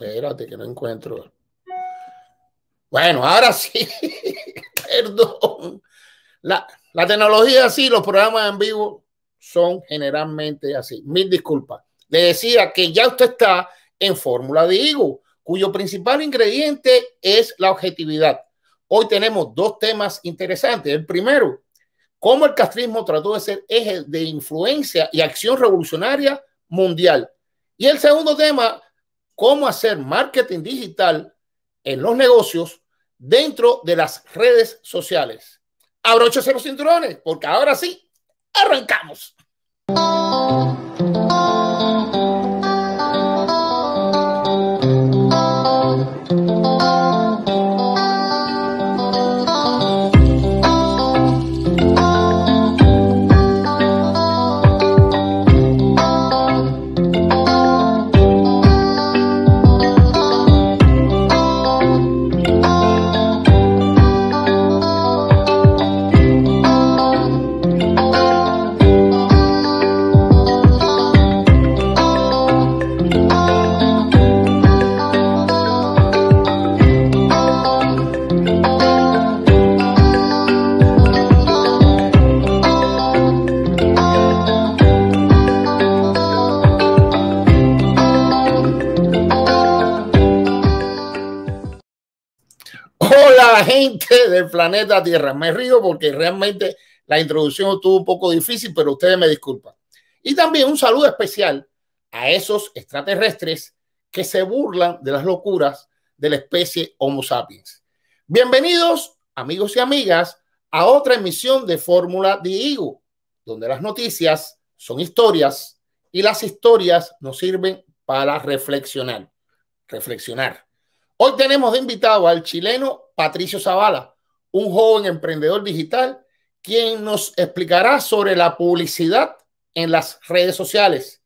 Espérate que no encuentro. Bueno, ahora sí. Perdón. La, la tecnología sí, los programas en vivo son generalmente así. Mil disculpas. Le decía que ya usted está en Fórmula de Higo, cuyo principal ingrediente es la objetividad. Hoy tenemos dos temas interesantes. El primero, cómo el castrismo trató de ser eje de influencia y acción revolucionaria mundial. Y el segundo tema, cómo hacer marketing digital en los negocios dentro de las redes sociales. Abróchese los cinturones, porque ahora sí, arrancamos. gente del planeta Tierra. Me río porque realmente la introducción estuvo un poco difícil, pero ustedes me disculpan. Y también un saludo especial a esos extraterrestres que se burlan de las locuras de la especie Homo sapiens. Bienvenidos, amigos y amigas, a otra emisión de Fórmula Diego, donde las noticias son historias y las historias nos sirven para reflexionar. Reflexionar. Hoy tenemos de invitado al chileno Patricio Zavala, un joven emprendedor digital, quien nos explicará sobre la publicidad en las redes sociales.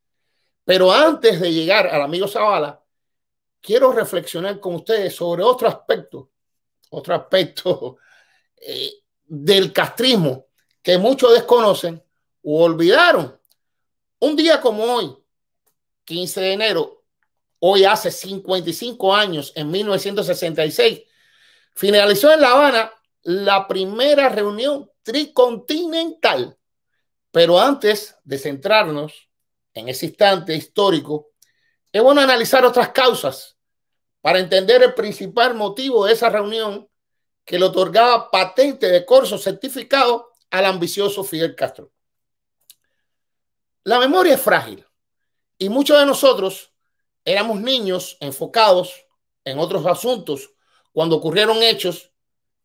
Pero antes de llegar al amigo Zavala, quiero reflexionar con ustedes sobre otro aspecto, otro aspecto eh, del castrismo que muchos desconocen o olvidaron. Un día como hoy, 15 de enero hoy hace 55 años, en 1966, finalizó en La Habana la primera reunión tricontinental. Pero antes de centrarnos en ese instante histórico, es bueno analizar otras causas para entender el principal motivo de esa reunión que le otorgaba patente de corso certificado al ambicioso Fidel Castro. La memoria es frágil y muchos de nosotros éramos niños enfocados en otros asuntos cuando ocurrieron hechos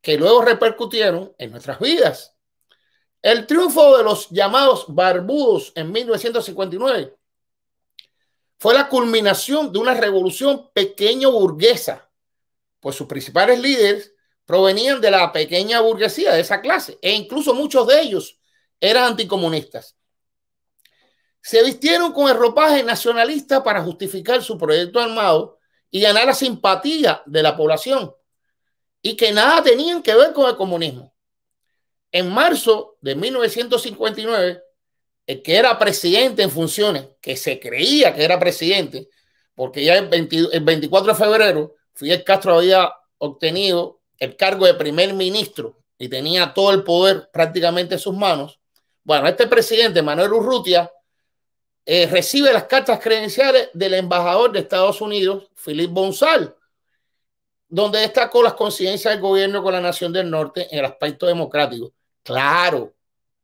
que luego repercutieron en nuestras vidas. El triunfo de los llamados barbudos en 1959 fue la culminación de una revolución pequeño burguesa, pues sus principales líderes provenían de la pequeña burguesía, de esa clase, e incluso muchos de ellos eran anticomunistas se vistieron con el ropaje nacionalista para justificar su proyecto armado y ganar la simpatía de la población y que nada tenían que ver con el comunismo. En marzo de 1959, el que era presidente en funciones, que se creía que era presidente, porque ya en 24 de febrero Fidel Castro había obtenido el cargo de primer ministro y tenía todo el poder prácticamente en sus manos. Bueno, este presidente, Manuel Urrutia, eh, recibe las cartas credenciales del embajador de Estados Unidos, Philip Bonsal, donde destacó las coincidencias del gobierno con la nación del norte en el aspecto democrático. Claro,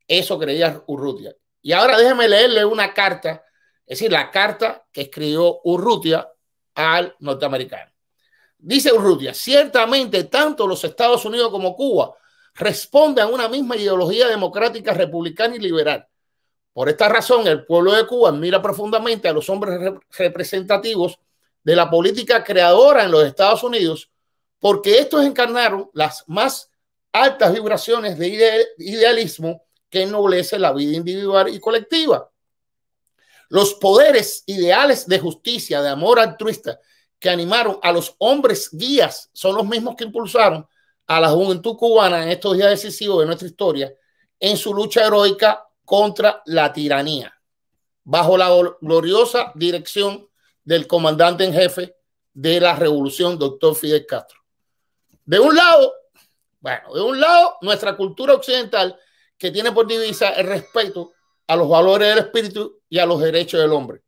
eso creía Urrutia. Y ahora déjeme leerle una carta, es decir, la carta que escribió Urrutia al norteamericano. Dice Urrutia, ciertamente tanto los Estados Unidos como Cuba responden a una misma ideología democrática, republicana y liberal por esta razón, el pueblo de Cuba admira profundamente a los hombres representativos de la política creadora en los Estados Unidos, porque estos encarnaron las más altas vibraciones de idealismo que ennoblece la vida individual y colectiva. Los poderes ideales de justicia, de amor altruista, que animaron a los hombres guías, son los mismos que impulsaron a la juventud cubana en estos días decisivos de nuestra historia en su lucha heroica contra la tiranía, bajo la gloriosa dirección del comandante en jefe de la revolución, doctor Fidel Castro. De un lado, bueno, de un lado, nuestra cultura occidental que tiene por divisa el respeto a los valores del espíritu y a los derechos del hombre.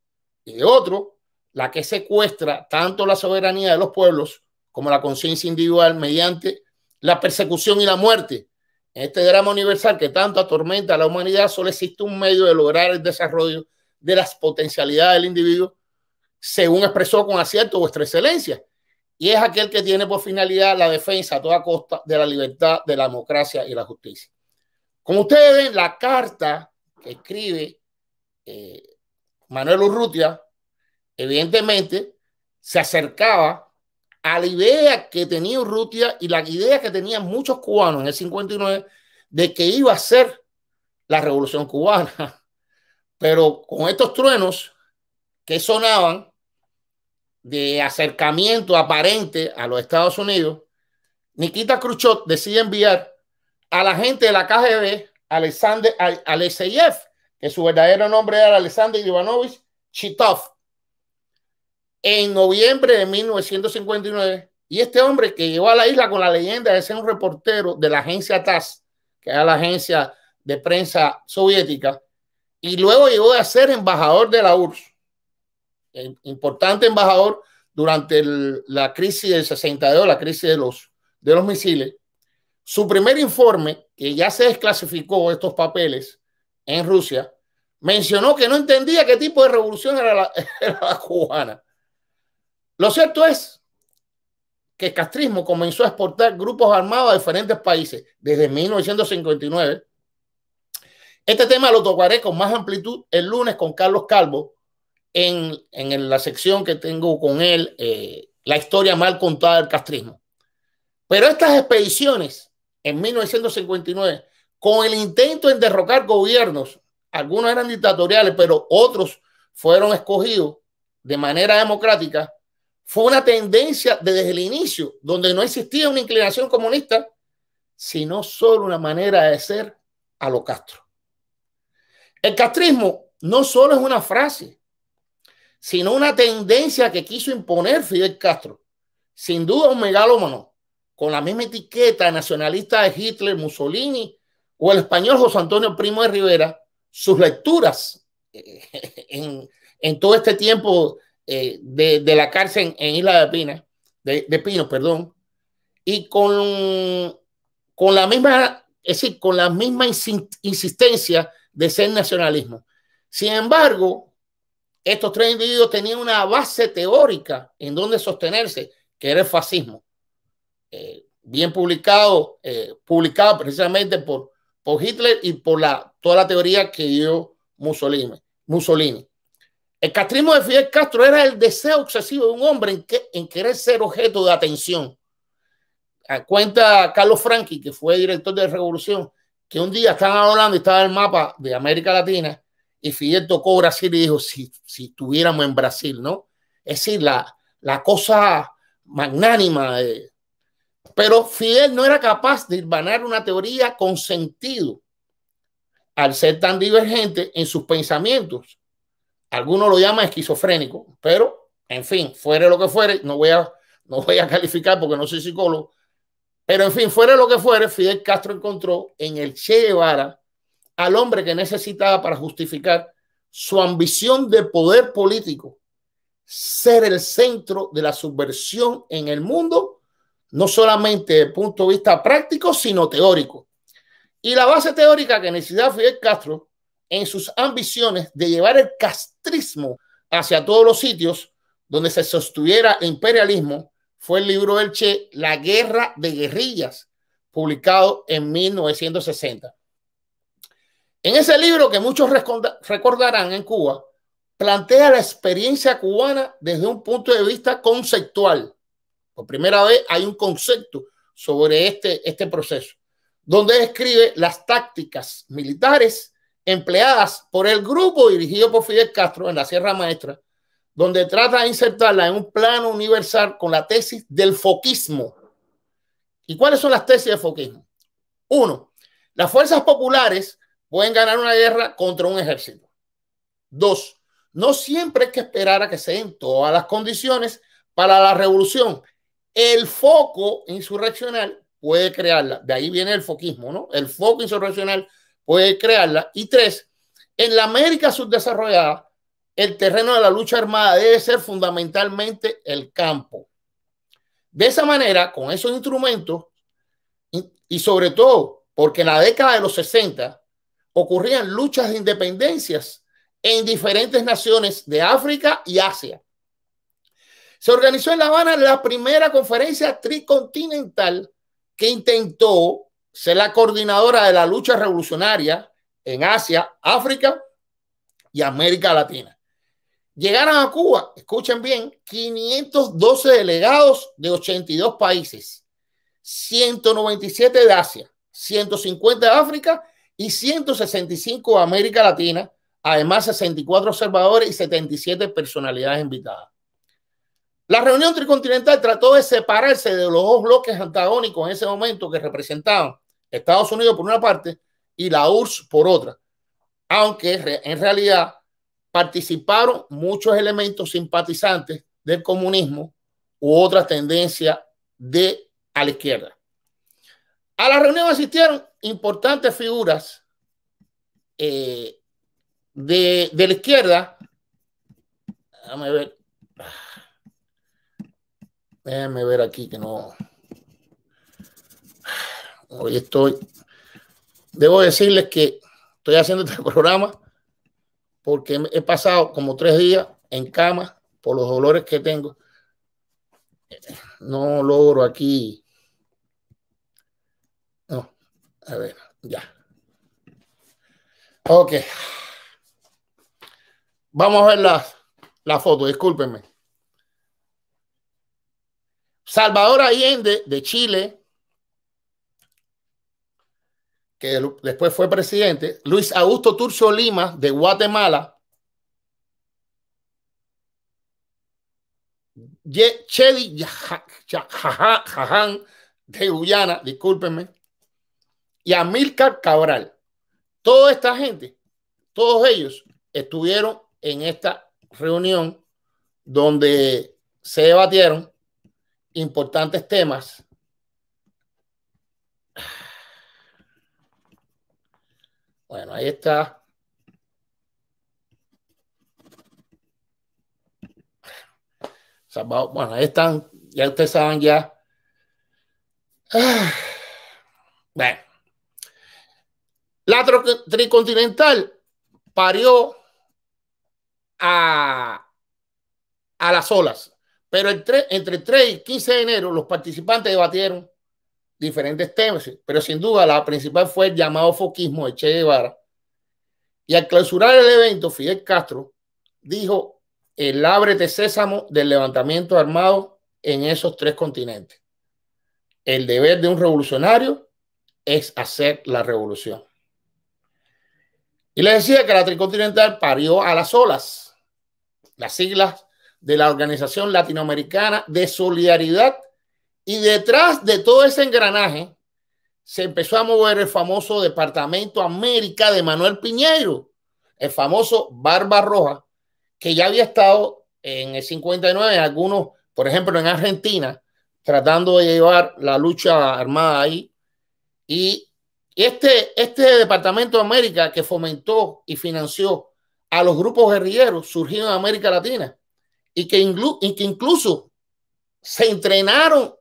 Y de otro, la que secuestra tanto la soberanía de los pueblos como la conciencia individual mediante la persecución y la muerte, en este drama universal que tanto atormenta a la humanidad, solo existe un medio de lograr el desarrollo de las potencialidades del individuo, según expresó con acierto vuestra excelencia, y es aquel que tiene por finalidad la defensa a toda costa de la libertad, de la democracia y la justicia. Como ustedes ven, la carta que escribe eh, Manuel Urrutia, evidentemente, se acercaba a la idea que tenía Urrutia y la idea que tenían muchos cubanos en el 59 de que iba a ser la revolución cubana. Pero con estos truenos que sonaban de acercamiento aparente a los Estados Unidos, Nikita Khrushchev decide enviar a la gente de la KGB, Alexander SIF, que su verdadero nombre era Alexander Ivanovich Chitov, en noviembre de 1959. Y este hombre que llegó a la isla con la leyenda de ser un reportero de la agencia TASS, que era la agencia de prensa soviética, y luego llegó a ser embajador de la URSS, em, importante embajador durante la crisis del 62, la crisis de los, de los misiles. Su primer informe, que ya se desclasificó estos papeles en Rusia, mencionó que no entendía qué tipo de revolución era la cubana. Lo cierto es que el castrismo comenzó a exportar grupos armados a diferentes países desde 1959. Este tema lo tocaré con más amplitud el lunes con Carlos Calvo en, la sección que tengo con él, eh, la historia mal contada del castrismo. Pero estas expediciones en 1959, con el intento de derrocar gobiernos, algunos eran dictatoriales, pero otros fueron escogidos de manera democrática, fue una tendencia desde el inicio, donde no existía una inclinación comunista, sino solo una manera de ser a lo Castro. El castrismo no solo es una frase, sino una tendencia que quiso imponer Fidel Castro, sin duda un megalómano, con la misma etiqueta nacionalista de Hitler, Mussolini o el español José Antonio Primo de Rivera, sus lecturas eh, en, en todo este tiempo eh, de, la cárcel en, Isla de Pina, de, Pino, perdón, y con, con la misma, con la misma insistencia de ser nacionalismo. Sin embargo, estos tres individuos tenían una base teórica en donde sostenerse, que era el fascismo. Eh, bien publicado, eh, publicado precisamente por, por Hitler y por la, toda la teoría que dio Mussolini. Mussolini. El castrismo de Fidel Castro era el deseo obsesivo de un hombre en, querer ser objeto de atención. Ah, cuenta Carlos Franchi, que fue director de Revolución, que un día estaba hablando y estaba el mapa de América Latina y Fidel tocó Brasil y dijo, si, si estuviéramos en Brasil, ¿no? Es decir, la, la cosa magnánima. De... Pero Fidel no era capaz de irvanar una teoría con sentido al ser tan divergente en sus pensamientos algunos lo llaman esquizofrénico, pero en fin, fuere lo que fuere, no voy a, no voy a calificar porque no soy psicólogo. Pero en fin, fuere lo que fuere, Fidel Castro encontró en el Che Guevara al hombre que necesitaba para justificar su ambición de poder político, ser el centro de la subversión en el mundo, no solamente desde el punto de vista práctico, sino teórico. Y la base teórica que necesitaba Fidel Castro en sus ambiciones de llevar el castrismo hacia todos los sitios donde se sostuviera el imperialismo, fue el libro del Che, La Guerra de Guerrillas, publicado en 1960. En ese libro que muchos recordarán en Cuba, plantea la experiencia cubana desde un punto de vista conceptual. Por primera vez hay un concepto sobre este, este proceso, donde describe las tácticas militares empleadas por el grupo dirigido por Fidel Castro en la Sierra Maestra, donde trata de insertarla en un plano universal con la tesis del foquismo. ¿Y cuáles son las tesis del foquismo? Uno, las fuerzas populares pueden ganar una guerra contra un ejército. Dos, no siempre hay que esperar a que se den todas las condiciones para la revolución. El foco insurreccional puede crearla. De ahí viene el foquismo, ¿no? El foco insurreccional puede crearla. Y tres, en la América subdesarrollada, el terreno de la lucha armada debe ser fundamentalmente el campo. De esa manera, con esos instrumentos, y sobre todo porque en la década de los 60 ocurrían luchas de independencias en diferentes naciones de África y Asia. Se organizó en La Habana la primera conferencia tricontinental que intentó ser la coordinadora de la lucha revolucionaria en Asia, África y América Latina. Llegaron a Cuba, escuchen bien, 512 delegados de 82 países, 197 de Asia, 150 de África y 165 de América Latina, además 64 observadores y 77 personalidades invitadas. La reunión tricontinental trató de separarse de los dos bloques antagónicos en ese momento que representaban Estados Unidos por una parte y la URSS por otra. Aunque en realidad participaron muchos elementos simpatizantes del comunismo u otras tendencias de a la izquierda. A la reunión asistieron importantes figuras eh, de, de, la izquierda. Déjame ver. Ah, déjame ver aquí que no. Hoy estoy. Debo decirles que estoy haciendo este programa porque he pasado como tres días en cama por los dolores que tengo. No logro aquí. No, a ver, ya. Ok. Vamos a ver la, foto, discúlpenme. Salvador Allende de Chile que después fue presidente, Luis Augusto Turcio Lima de Guatemala, Chedi Jahan de Guyana, discúlpenme, y Amílcar Cabral. Toda esta gente, todos ellos estuvieron en esta reunión donde se debatieron importantes temas Bueno, ahí está. Bueno, ahí están, ya ustedes saben ya. Ah. Bueno, la tricontinental parió a, las olas, pero entre el 3 y 15 de enero los participantes debatieron diferentes temas, pero sin duda la principal fue el llamado foquismo de Che Guevara. Y al clausurar el evento, Fidel Castro dijo el ábrete sésamo del levantamiento armado en esos tres continentes. El deber de un revolucionario es hacer la revolución. Y le decía que la Tricontinental parió a las olas, las siglas de la Organización Latinoamericana de Solidaridad y detrás de todo ese engranaje se empezó a mover el famoso Departamento América de Manuel Piñeiro, el famoso Barba Roja, que ya había estado en el 59, en algunos, por ejemplo, en Argentina, tratando de llevar la lucha armada ahí. Y este, este Departamento América que fomentó y financió a los grupos guerrilleros surgidos en América Latina y que, y que incluso se entrenaron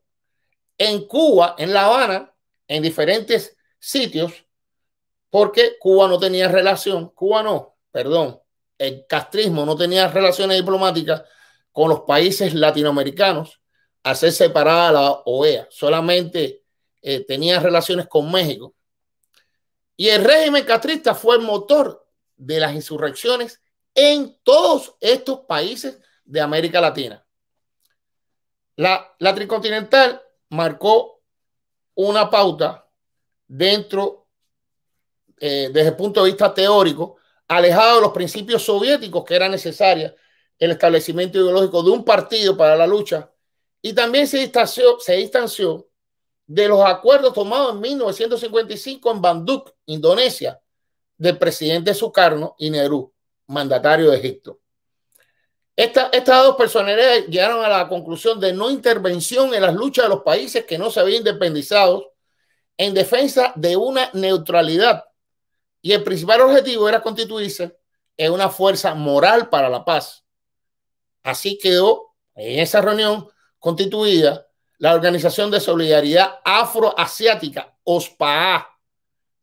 en Cuba, en La Habana, en diferentes sitios, porque Cuba no tenía relación, Cuba no, perdón, el castrismo no tenía relaciones diplomáticas con los países latinoamericanos a ser separada la OEA, solamente eh, tenía relaciones con México. Y el régimen castrista fue el motor de las insurrecciones en todos estos países de América Latina. La, la tricontinental marcó una pauta dentro, eh, desde el punto de vista teórico, alejado de los principios soviéticos que era necesaria el establecimiento ideológico de un partido para la lucha y también se distanció, se distanció de los acuerdos tomados en 1955 en Banduk, Indonesia, del presidente Sukarno y Nehru, mandatario de Egipto estas dos personerías llegaron a la conclusión de no intervención en las luchas de los países que no se habían independizado en defensa de una neutralidad. Y el principal objetivo era constituirse en una fuerza moral para la paz. Así quedó en esa reunión constituida la Organización de Solidaridad Afroasiática, OSPA.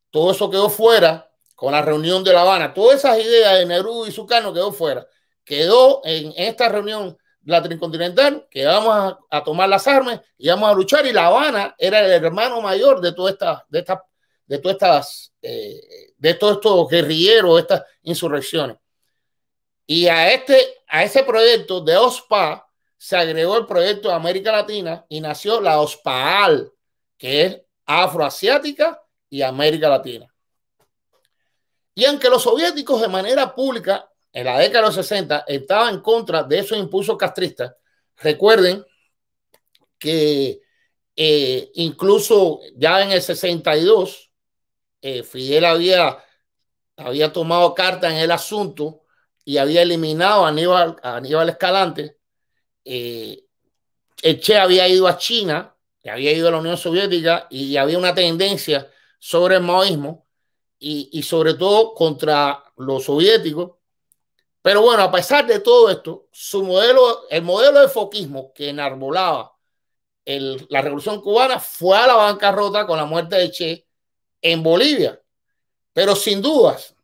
Todo eso quedó fuera con la reunión de La Habana. Todas esas ideas de Neruda y Sucano quedó fuera quedó en esta reunión la que vamos a, tomar las armas y vamos a luchar. Y La Habana era el hermano mayor de todas estas, de esta de todas estas, eh, de todos estos guerrilleros, estas insurrecciones. Y a este, a ese proyecto de OSPA se agregó el proyecto de América Latina y nació la OSPAAL, que es afroasiática y América Latina. Y aunque los soviéticos de manera pública en la década de los 60 estaba en contra de esos impulsos castristas. Recuerden que eh, incluso ya en el 62, eh, Fidel había, había tomado carta en el asunto y había eliminado a Aníbal, a Aníbal Escalante. Eh, Eche había ido a China, había ido a la Unión Soviética y había una tendencia sobre el maoísmo y sobre todo contra los soviéticos pero bueno, a pesar de todo esto, su modelo, el modelo de foquismo que enarbolaba la revolución cubana fue a la bancarrota con la muerte de Che en Bolivia. Pero sin dudas,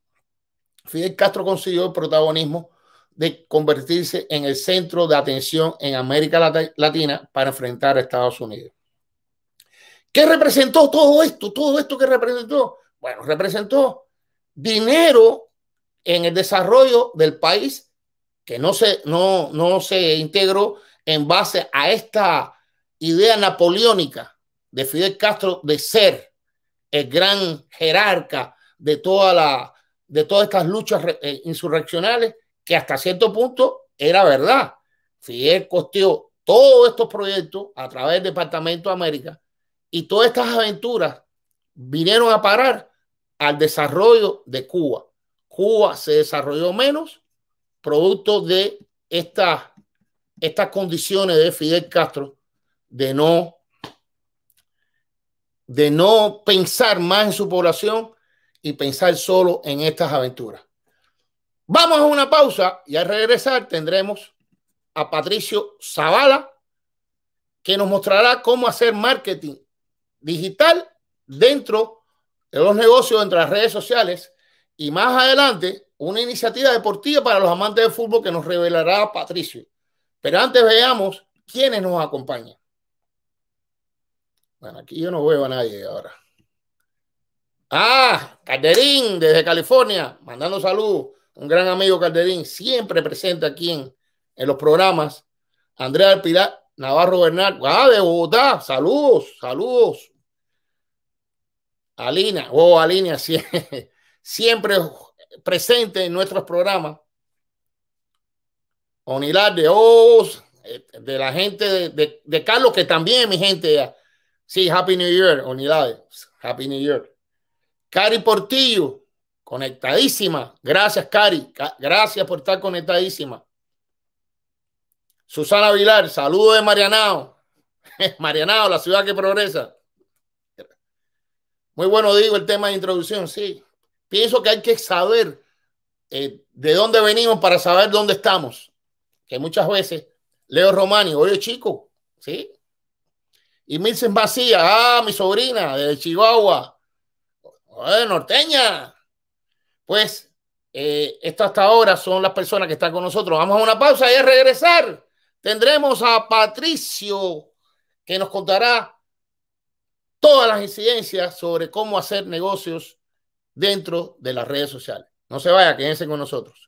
Fidel Castro consiguió el protagonismo de convertirse en el centro de atención en América Latina para enfrentar a Estados Unidos. ¿Qué representó todo esto? Todo esto que representó. Bueno, representó dinero en el desarrollo del país que no se, no, no se integró en base a esta idea napoleónica de Fidel Castro de ser el gran jerarca de, toda la, de todas estas luchas eh, eh, insurreccionales, que hasta cierto punto era verdad. Fidel costeó todos estos proyectos a través del Departamento de América y todas estas aventuras vinieron a parar al desarrollo de Cuba. Cuba se desarrolló menos, producto de estas, estas condiciones de Fidel Castro de no, de no pensar más en su población y pensar solo en estas aventuras. Vamos a una pausa y al regresar tendremos a Patricio Zavala, que nos mostrará cómo hacer marketing digital dentro de los negocios, entre las redes sociales y más adelante una iniciativa deportiva para los amantes de fútbol que nos revelará Patricio. Pero antes veamos quiénes nos acompañan. Bueno, aquí yo no veo a nadie ahora. Ah, Calderín desde California, mandando saludos. Un gran amigo Calderín, siempre presente aquí en, los programas. Andrea del Pilar, Navarro Bernal, ah, de Bogotá, saludos, saludos. Alina, oh, Alina, sí siempre presente en nuestros programas. Unidad de Oz, eh, de la gente de, Carlos, que también mi gente. Sí, Happy New Year, Unidades Happy New Year. Cari Portillo, conectadísima. Gracias, Cari. Gracias por estar conectadísima. Susana Vilar, saludo de Marianao. Marianao, la ciudad que progresa. Muy bueno, digo, el tema de introducción, sí pienso que hay que saber eh, de dónde venimos para saber dónde estamos. Que muchas veces Leo Romani, oye chico, ¿sí? Y Milsen Vacía, ah, mi sobrina de Chihuahua, de norteña. Pues eh, hasta ahora son las personas que están con nosotros. Vamos a una pausa y a regresar. Tendremos a Patricio que nos contará todas las incidencias sobre cómo hacer negocios dentro de las redes sociales. No se vaya, quédense con nosotros.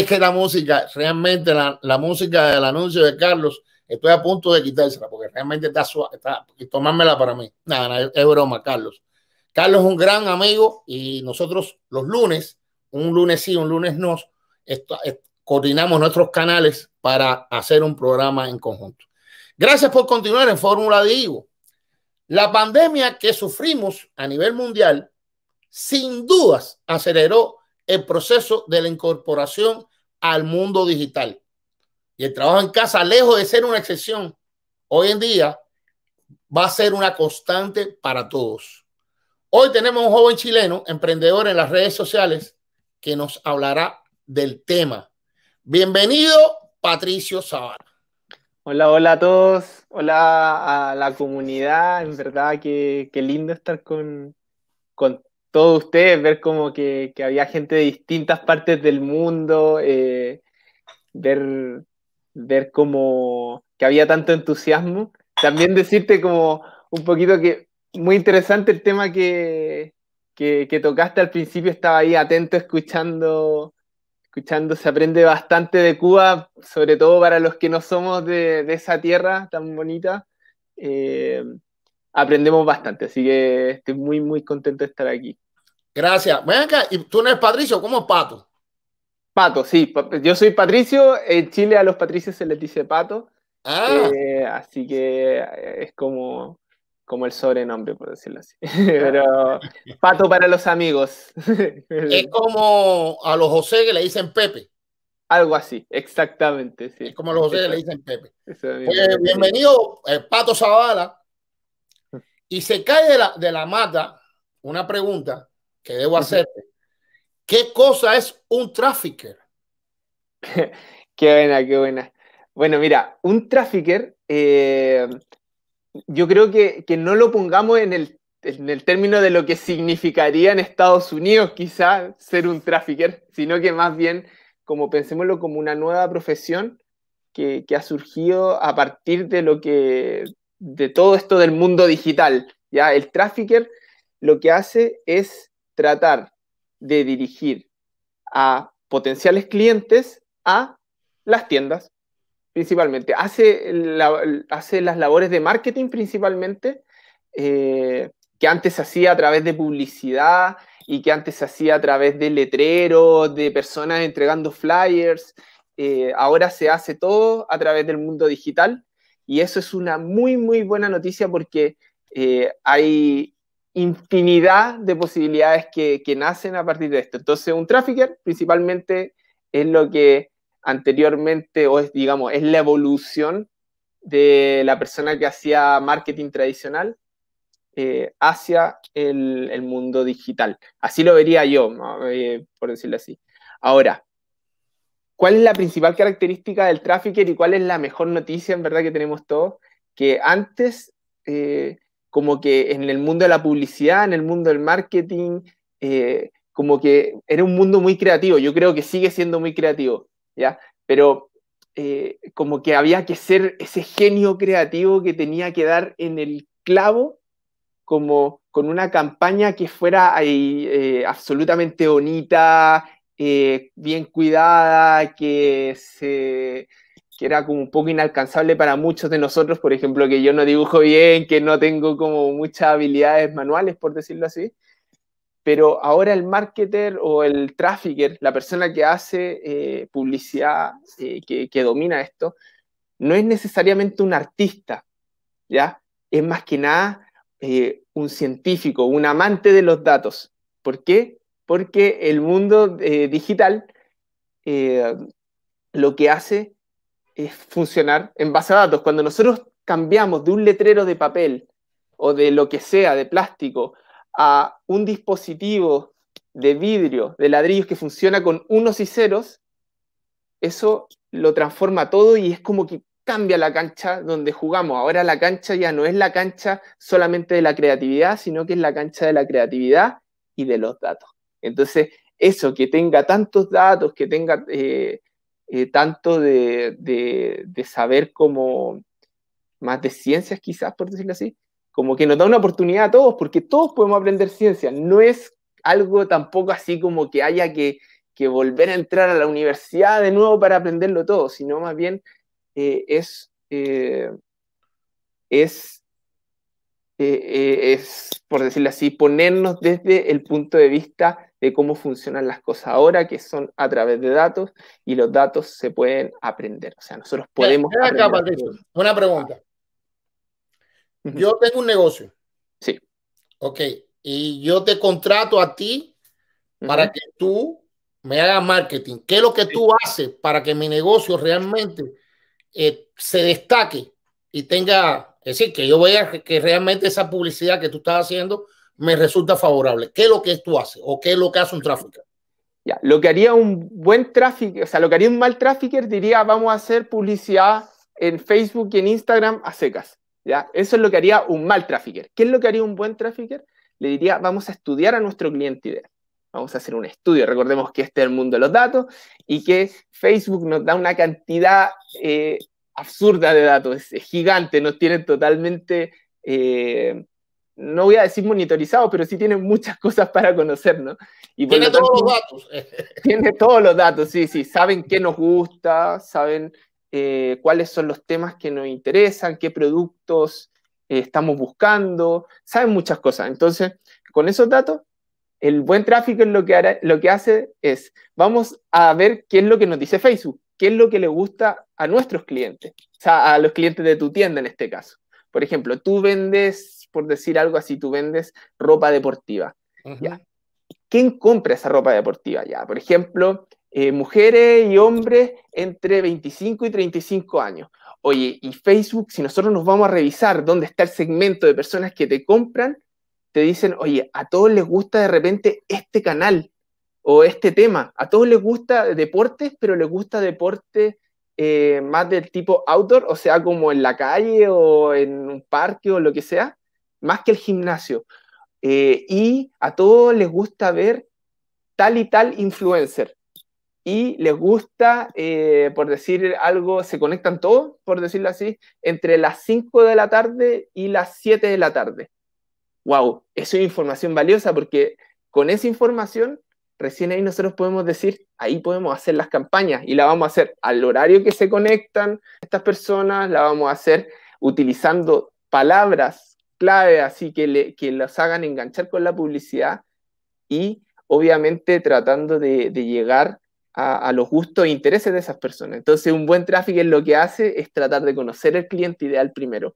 es que la música, realmente la, música del anuncio de Carlos, estoy a punto de quitársela porque realmente está suave, está, tomármela para mí. Nada, es broma, Carlos. Carlos es un gran amigo y nosotros los lunes, un lunes sí, un lunes no, coordinamos nuestros canales para hacer un programa en conjunto. Gracias por continuar en Fórmula de Ivo La pandemia que sufrimos a nivel mundial, sin dudas, aceleró el proceso de la incorporación al mundo digital. Y el trabajo en casa, lejos de ser una excepción, hoy en día va a ser una constante para todos. Hoy tenemos un joven chileno, emprendedor en las redes sociales, que nos hablará del tema. Bienvenido, Patricio Zavala. Hola, hola a todos, hola a la comunidad, en verdad que, lindo estar con, con todos ustedes, ver como que, había gente de distintas partes del mundo, eh, ver, ver como que había tanto entusiasmo. También decirte como un poquito que muy interesante el tema que, que, tocaste al principio, estaba ahí atento escuchando, escuchando, se aprende bastante de Cuba, sobre todo para los que no somos de, esa tierra tan bonita. Eh, aprendemos bastante, así que estoy muy, muy contento de estar aquí. Gracias. Ven ¿y tú no eres Patricio? ¿Cómo es Pato? Pato, sí. Yo soy Patricio. En Chile a los patricios se les dice Pato. Ah. Eh, así que eh, es como, como el sobrenombre, por decirlo así. Pero Pato para los amigos. Es como a los José que le dicen Pepe. Algo así, exactamente. Es como a los José que le dicen Pepe. Pues, bienvenido, eh, Pato Zavala. Y se cae de la, mata una pregunta que debo hacerte. ¿Qué cosa es un trafficker? qué buena, qué buena. Bueno, mira, un trafficker, eh, yo creo que, no lo pongamos en el, término de lo que significaría en Estados Unidos quizá ser un trafficker, sino que más bien como pensémoslo como una nueva profesión que, ha surgido a partir de lo que, de todo esto del mundo digital. ¿ya? El trafficker lo que hace es tratar de dirigir a potenciales clientes a las tiendas, principalmente. Hace, hace las labores de marketing principalmente, eh, que antes hacía a través de publicidad y que antes hacía a través de letreros, de personas entregando flyers. Eh, ahora se hace todo a través del mundo digital y eso es una muy, muy buena noticia porque eh, hay infinidad de posibilidades que, nacen a partir de esto. Entonces, un trafficker principalmente es lo que anteriormente, o es, digamos, es la evolución de la persona que hacía marketing tradicional eh, hacia el, mundo digital. Así lo vería yo, eh, por decirlo así. Ahora, ¿Cuál es la principal característica del trafficker y cuál es la mejor noticia, en verdad, que tenemos todos? Que antes, eh, como que en el mundo de la publicidad, en el mundo del marketing, eh, como que era un mundo muy creativo. Yo creo que sigue siendo muy creativo, ¿ya? Pero eh, como que había que ser ese genio creativo que tenía que dar en el clavo, como con una campaña que fuera ahí, absolutamente bonita, eh, bien cuidada, que, se, que era como un poco inalcanzable para muchos de nosotros, por ejemplo, que yo no dibujo bien, que no tengo como muchas habilidades manuales, por decirlo así. Pero ahora el marketer o el trafficker, la persona que hace eh, publicidad, eh, que, que domina esto, no es necesariamente un artista, ¿ya? Es más que nada un científico, un amante de los datos. ¿Por qué? porque el mundo eh, digital eh, lo que hace es funcionar en base a datos. Cuando nosotros cambiamos de un letrero de papel o de lo que sea, de plástico, a un dispositivo de vidrio, de ladrillos que funciona con unos y ceros, eso lo transforma todo y es como que cambia la cancha donde jugamos. Ahora la cancha ya no es la cancha solamente de la creatividad, sino que es la cancha de la creatividad y de los datos. Entonces, eso, que tenga tantos datos, que tenga eh, eh, tanto de, saber como más de ciencias quizás, por decirlo así, como que nos da una oportunidad a todos, porque todos podemos aprender ciencia. No es algo tampoco así como que haya que, volver a entrar a la universidad de nuevo para aprenderlo todo, sino más bien eh, es, es, es, por decirlo así, ponernos desde el punto de vista de cómo funcionan las cosas ahora, que son a través de datos, y los datos se pueden aprender. O sea, nosotros podemos... una pregunta. Yo tengo un negocio. Sí. Ok, y yo te contrato a ti para que tú me hagas marketing. ¿Qué es lo que tú haces para que mi negocio realmente eh, se destaque y tenga, es decir, que yo vea que realmente esa publicidad que tú estás haciendo me resulta favorable. ¿Qué es lo que tú haces o qué es lo que hace un tráfico? Ya, lo que haría un buen tráfico, o sea, lo que haría un mal trafficker diría, vamos a hacer publicidad en Facebook y en Instagram a secas. ¿ya? Eso es lo que haría un mal trafficker. ¿Qué es lo que haría un buen trafficker? Le diría, vamos a estudiar a nuestro cliente ideal. Vamos a hacer un estudio. Recordemos que este es el mundo de los datos y que Facebook nos da una cantidad eh, absurda de datos, es gigante, nos tiene totalmente eh, no voy a decir monitorizado, pero sí tiene muchas cosas para conocer, ¿no? Y tiene todos los datos. Tiene todos los datos, sí, sí. Saben qué nos gusta, saben eh, cuáles son los temas que nos interesan, qué productos eh, estamos buscando, saben muchas cosas. Entonces, con esos datos, el buen tráfico lo que, lo que hace es, vamos a ver qué es lo que nos dice Facebook, qué es lo que le gusta a nuestros clientes, o sea, a los clientes de tu tienda en este caso. Por ejemplo, tú vendes por decir algo así, tú vendes ropa deportiva. ¿ya? ¿Quién compra esa ropa deportiva? Ya, por ejemplo, eh, mujeres y hombres entre 25 y 35 años. Oye, y Facebook, si nosotros nos vamos a revisar dónde está el segmento de personas que te compran, te dicen, oye, a todos les gusta de repente este canal o este tema. A todos les gusta deportes, pero les gusta deporte eh, más del tipo outdoor, o sea, como en la calle o en un parque o lo que sea más que el gimnasio. Eh, y a todos les gusta ver tal y tal influencer. Y les gusta, eh, por decir algo, se conectan todos, por decirlo así, entre las 5 de la tarde y las 7 de la tarde. ¡Wow! Eso es información valiosa porque con esa información recién ahí nosotros podemos decir, ahí podemos hacer las campañas y la vamos a hacer al horario que se conectan estas personas, la vamos a hacer utilizando palabras clave, así que, los hagan enganchar con la publicidad y obviamente tratando de, llegar a, los gustos e intereses de esas personas. Entonces, un buen tráfico es lo que hace es tratar de conocer el cliente ideal primero.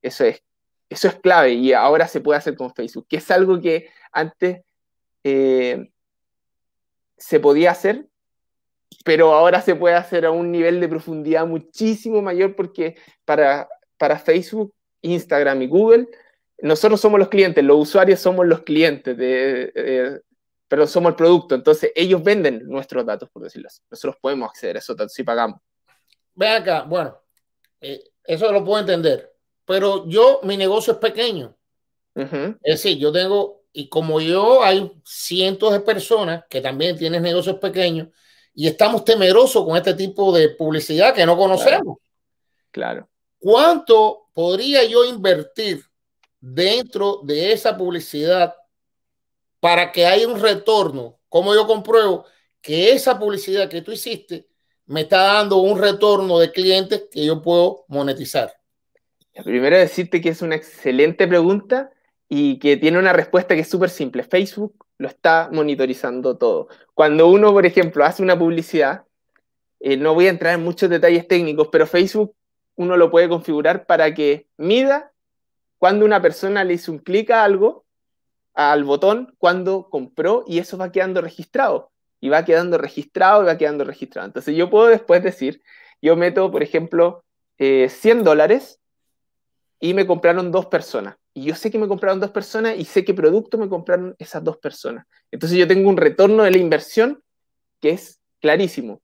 Eso es, eso es clave y ahora se puede hacer con Facebook, que es algo que antes eh, se podía hacer, pero ahora se puede hacer a un nivel de profundidad muchísimo mayor porque para, para Facebook Instagram y Google, nosotros somos los clientes, los usuarios somos los clientes, de, eh, pero somos el producto, entonces ellos venden nuestros datos, por decirlo así. Nosotros podemos acceder a eso si pagamos. Ve acá, bueno, eh, eso lo puedo entender, pero yo, mi negocio es pequeño. Es decir, yo tengo, y como yo, hay cientos de personas que también tienen negocios pequeños y estamos temerosos con este tipo de publicidad que no conocemos. claro. ¿Cuánto podría yo invertir dentro de esa publicidad para que haya un retorno? ¿Cómo yo compruebo que esa publicidad que tú hiciste me está dando un retorno de clientes que yo puedo monetizar? Primero decirte que es una excelente pregunta y que tiene una respuesta que es súper simple. Facebook lo está monitorizando todo. Cuando uno, por ejemplo, hace una publicidad, eh, no voy a entrar en muchos detalles técnicos, pero Facebook uno lo puede configurar para que mida cuando una persona le hizo un clic a algo, al botón, cuando compró, y eso va quedando registrado. Y va quedando registrado y va quedando registrado. Entonces yo puedo después decir, yo meto, por ejemplo, 100 eh, dólares y me compraron dos personas. Y yo sé que me compraron dos personas y sé qué producto me compraron esas dos personas. Entonces yo tengo un retorno de la inversión que es clarísimo.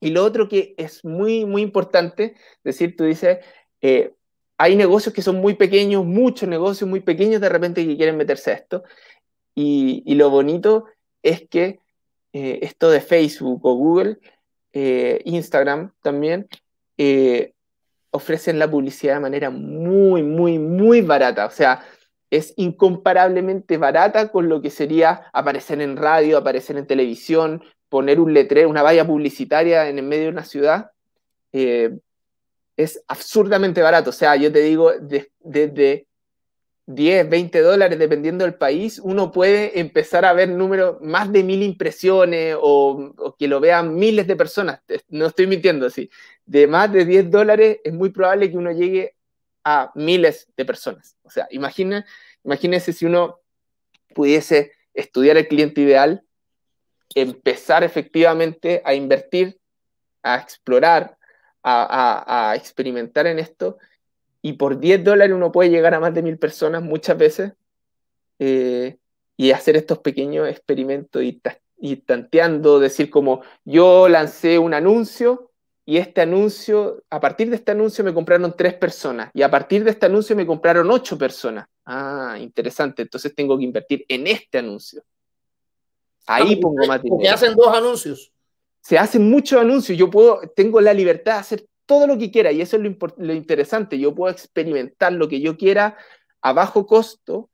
Y lo otro que es muy, muy importante, decir, tú dices, eh, hay negocios que son muy pequeños, muchos negocios muy pequeños de repente que quieren meterse a esto. Y, lo bonito es que eh, esto de Facebook o Google, eh, Instagram también, ofrecen la publicidad de manera muy, muy, muy barata. O sea, es incomparablemente barata con lo que sería aparecer en radio, aparecer en televisión, poner un letrero, una valla publicitaria en el medio de una ciudad, eh, es absurdamente barato. O sea, yo te digo, desde 10, 20 dólares, dependiendo del país, uno puede empezar a ver números, más de mil impresiones o, que lo vean miles de personas. No estoy mintiendo, sí. De más de 10 dólares es muy probable que uno llegue a miles de personas. O sea, imagina, si uno pudiese estudiar el cliente ideal empezar efectivamente a invertir, a explorar, a, experimentar en esto. Y por 10 dólares uno puede llegar a más de mil personas muchas veces eh, y hacer estos pequeños experimentos y, y tanteando, decir como yo lancé un anuncio y este anuncio, a partir de este anuncio me compraron tres personas y a partir de este anuncio me compraron ocho personas. Ah, interesante, entonces tengo que invertir en este anuncio. Ah, Ahí pongo más Porque hacen dos anuncios. Se hacen muchos anuncios. Yo puedo, tengo la libertad de hacer todo lo que quiera y eso es lo, interesante. Yo puedo experimentar lo que yo quiera a bajo costo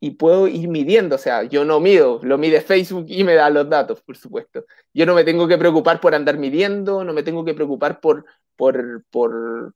y puedo ir midiendo, o sea, yo no mido, lo mide Facebook y me da los datos, por supuesto. Yo no me tengo que preocupar por andar midiendo, no me tengo que preocupar por, por, por,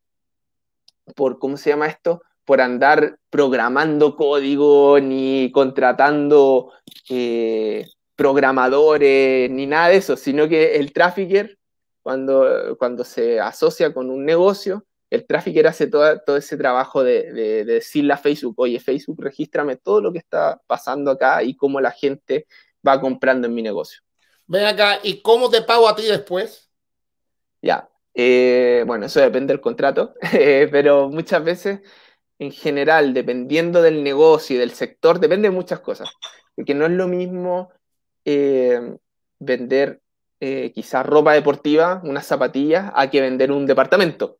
¿cómo se llama esto? Por andar programando código ni contratando eh, programadores ni nada de eso, sino que el trafficker, cuando, cuando se asocia con un negocio, el trafficker hace todo, todo ese trabajo de, decirle a Facebook, oye, Facebook, regístrame todo lo que está pasando acá y cómo la gente va comprando en mi negocio. Ven acá, ¿y cómo te pago a ti después? Ya, eh, bueno, eso depende del contrato, eh, pero muchas veces, en general, dependiendo del negocio y del sector, depende de muchas cosas, porque no es lo mismo eh, vender eh, quizás ropa deportiva, unas zapatillas, a que vender un departamento.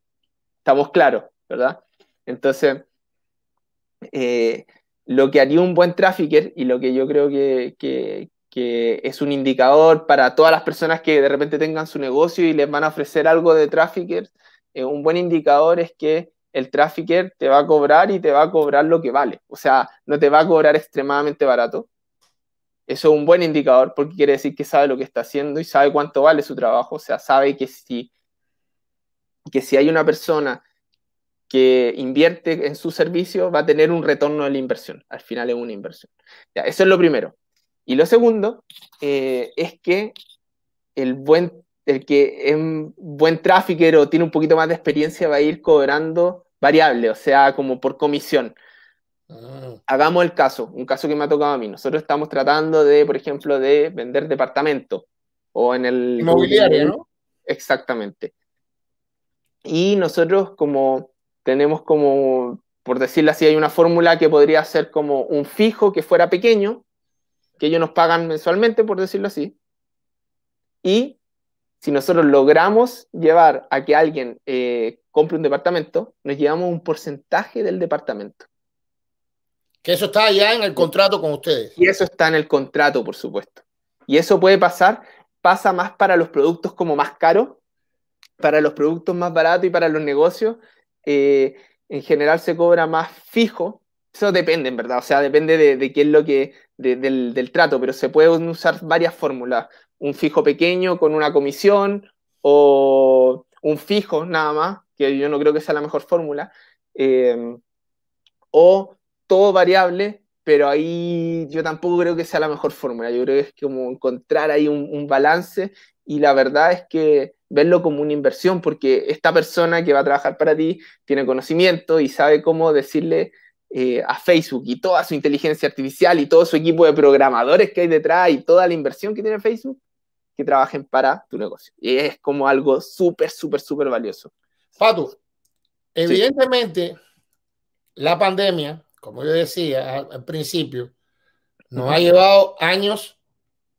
Estamos claros, ¿verdad? Entonces, eh, lo que haría un buen trafficker y lo que yo creo que, es un indicador para todas las personas que de repente tengan su negocio y les van a ofrecer algo de trafficker, un buen indicador es que el trafficker te va a cobrar y te va a cobrar lo que vale. O sea, no te va a cobrar extremadamente barato eso es un buen indicador porque quiere decir que sabe lo que está haciendo y sabe cuánto vale su trabajo. O sea, sabe que si, que si hay una persona que invierte en su servicio va a tener un retorno de la inversión. Al final es una inversión. eso es lo primero. Y lo segundo eh, es que el, buen, el que es buen o tiene un poquito más de experiencia va a ir cobrando variable, o sea, como por comisión. Hagamos el caso, un caso que me ha tocado a mí. Nosotros estamos tratando de, por ejemplo, de vender departamento o en el... Inmobiliario, ¿no? Exactamente. Y nosotros como tenemos como, por decirlo así, hay una fórmula que podría ser como un fijo que fuera pequeño, que ellos nos pagan mensualmente, por decirlo así. Y si nosotros logramos llevar a que alguien eh, compre un departamento, nos llevamos un porcentaje del departamento. Que eso está ya en el contrato con ustedes. Y eso está en el contrato, por supuesto. Y eso puede pasar, pasa más para los productos como más caros, para los productos más baratos y para los negocios. Eh, en general se cobra más fijo. Eso depende, en verdad. O sea, depende de, qué es lo que, del, trato, pero se pueden usar varias fórmulas. Un fijo pequeño con una comisión o un fijo nada más, que yo no creo que sea la mejor fórmula. Eh, o variable, pero ahí yo tampoco creo que sea la mejor fórmula. Yo creo que es como encontrar ahí un, balance y la verdad es que verlo como una inversión, porque esta persona que va a trabajar para ti tiene conocimiento y sabe cómo decirle eh, a Facebook y toda su inteligencia artificial y todo su equipo de programadores que hay detrás y toda la inversión que tiene Facebook, que trabajen para tu negocio. Y es como algo súper, súper, súper valioso. Fatu, evidentemente la pandemia como yo decía al principio, nos ha llevado años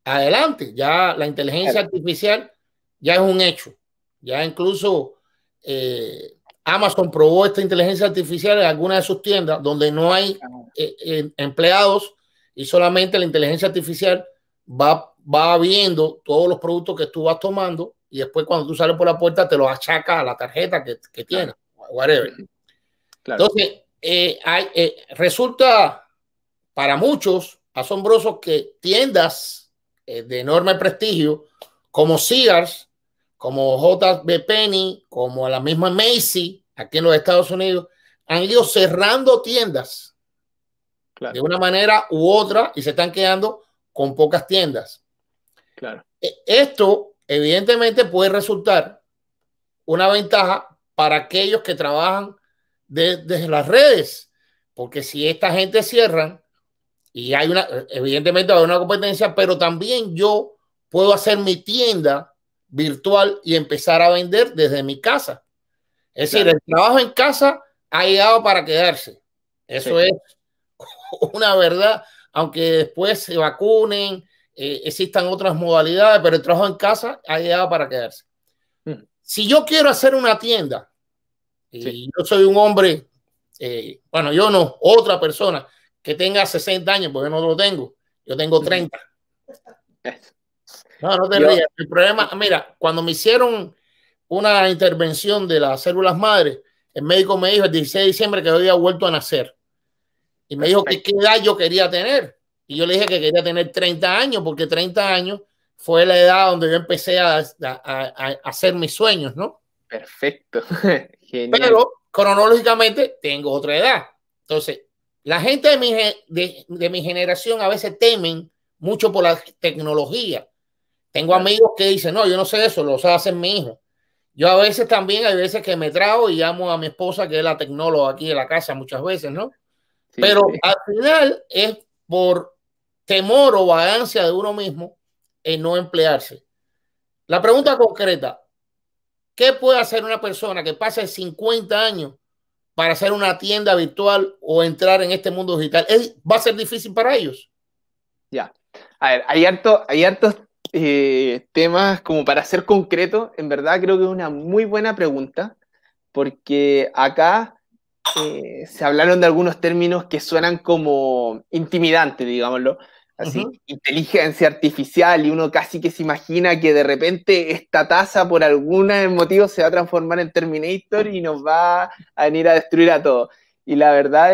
adelante. Ya la inteligencia artificial ya es un hecho. Ya incluso eh, Amazon probó esta inteligencia artificial en alguna de sus tiendas donde no hay ah. eh, em, empleados y solamente la inteligencia artificial va, va viendo todos los productos que tú vas tomando y después cuando tú sales por la puerta te lo achaca a la tarjeta que, que tienes, whatever. Claro. Entonces, eh, eh, resulta para muchos asombroso que tiendas eh, de enorme prestigio como Sears, como JB Penny, como la misma Macy aquí en los Estados Unidos, han ido cerrando tiendas de una manera u otra y se están quedando con pocas tiendas. E, esto evidentemente puede resultar una ventaja para aquellos que trabajan desde las redes, porque si esta gente cierra y hay una, evidentemente va a haber una competencia, pero también yo puedo hacer mi tienda virtual y empezar a vender desde mi casa. Es decir, el trabajo en casa ha llegado para quedarse. Eso es una verdad, aunque después se vacunen, eh, existan otras modalidades, pero el trabajo en casa ha llegado para quedarse. Mm. Si yo quiero hacer una tienda, yo soy un hombre, eh, bueno, yo no, otra persona que tenga 60 años, porque yo no lo tengo, yo tengo 30. No, no te El problema, mira, cuando me hicieron una intervención de las células madres, el médico me dijo el 16 de diciembre que yo había vuelto a nacer. Y me dijo que qué edad yo quería tener. Y yo le dije que quería tener 30 años, porque 30 años fue la edad donde yo empecé a, a hacer mis sueños, ¿no? Perfecto. Pero cronológicamente tengo otra edad. Entonces, la gente de mi, de, mi generación a veces temen mucho por la tecnología. Tengo amigos que dicen, no, yo no sé eso, lo hace mi hijo. Yo a veces también, hay veces que me trago y llamo a mi esposa, que es la tecnóloga aquí en la casa muchas veces, ¿no? Pero al final es por temor o vagancia de uno mismo en no emplearse. La pregunta concreta, ¿Qué puede hacer una persona que pase 50 años para hacer una tienda virtual o entrar en este mundo digital? ¿Va a ser difícil para ellos? Ya. A ver, hay, harto, hay hartos eh, temas como para ser concreto. En verdad creo que es una muy buena pregunta porque acá eh, se hablaron de algunos términos que suenan como intimidantes, digámoslo, así, inteligencia artificial, y uno casi que se imagina que de repente esta taza por algún motivo se va a transformar en Terminator y nos va a venir a destruir a todos. Y la verdad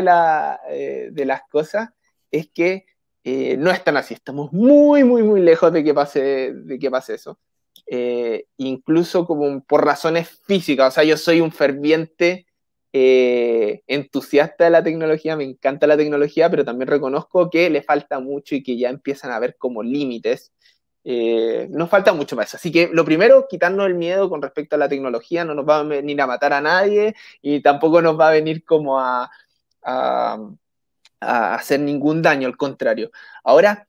de, eh, las cosas es que eh, no es tan así, estamos muy, muy, muy lejos de que pase, de que pase eso. Eh, incluso como por razones físicas, o sea, yo soy un ferviente eh, entusiasta de la tecnología, me encanta la tecnología, pero también reconozco que le falta mucho y que ya empiezan a ver como límites. Eh, nos falta mucho más. Así que lo primero, quitarnos el miedo con respecto a la tecnología, no nos va a venir a matar a nadie y tampoco nos va a venir como a, a, hacer ningún daño, al contrario. Ahora,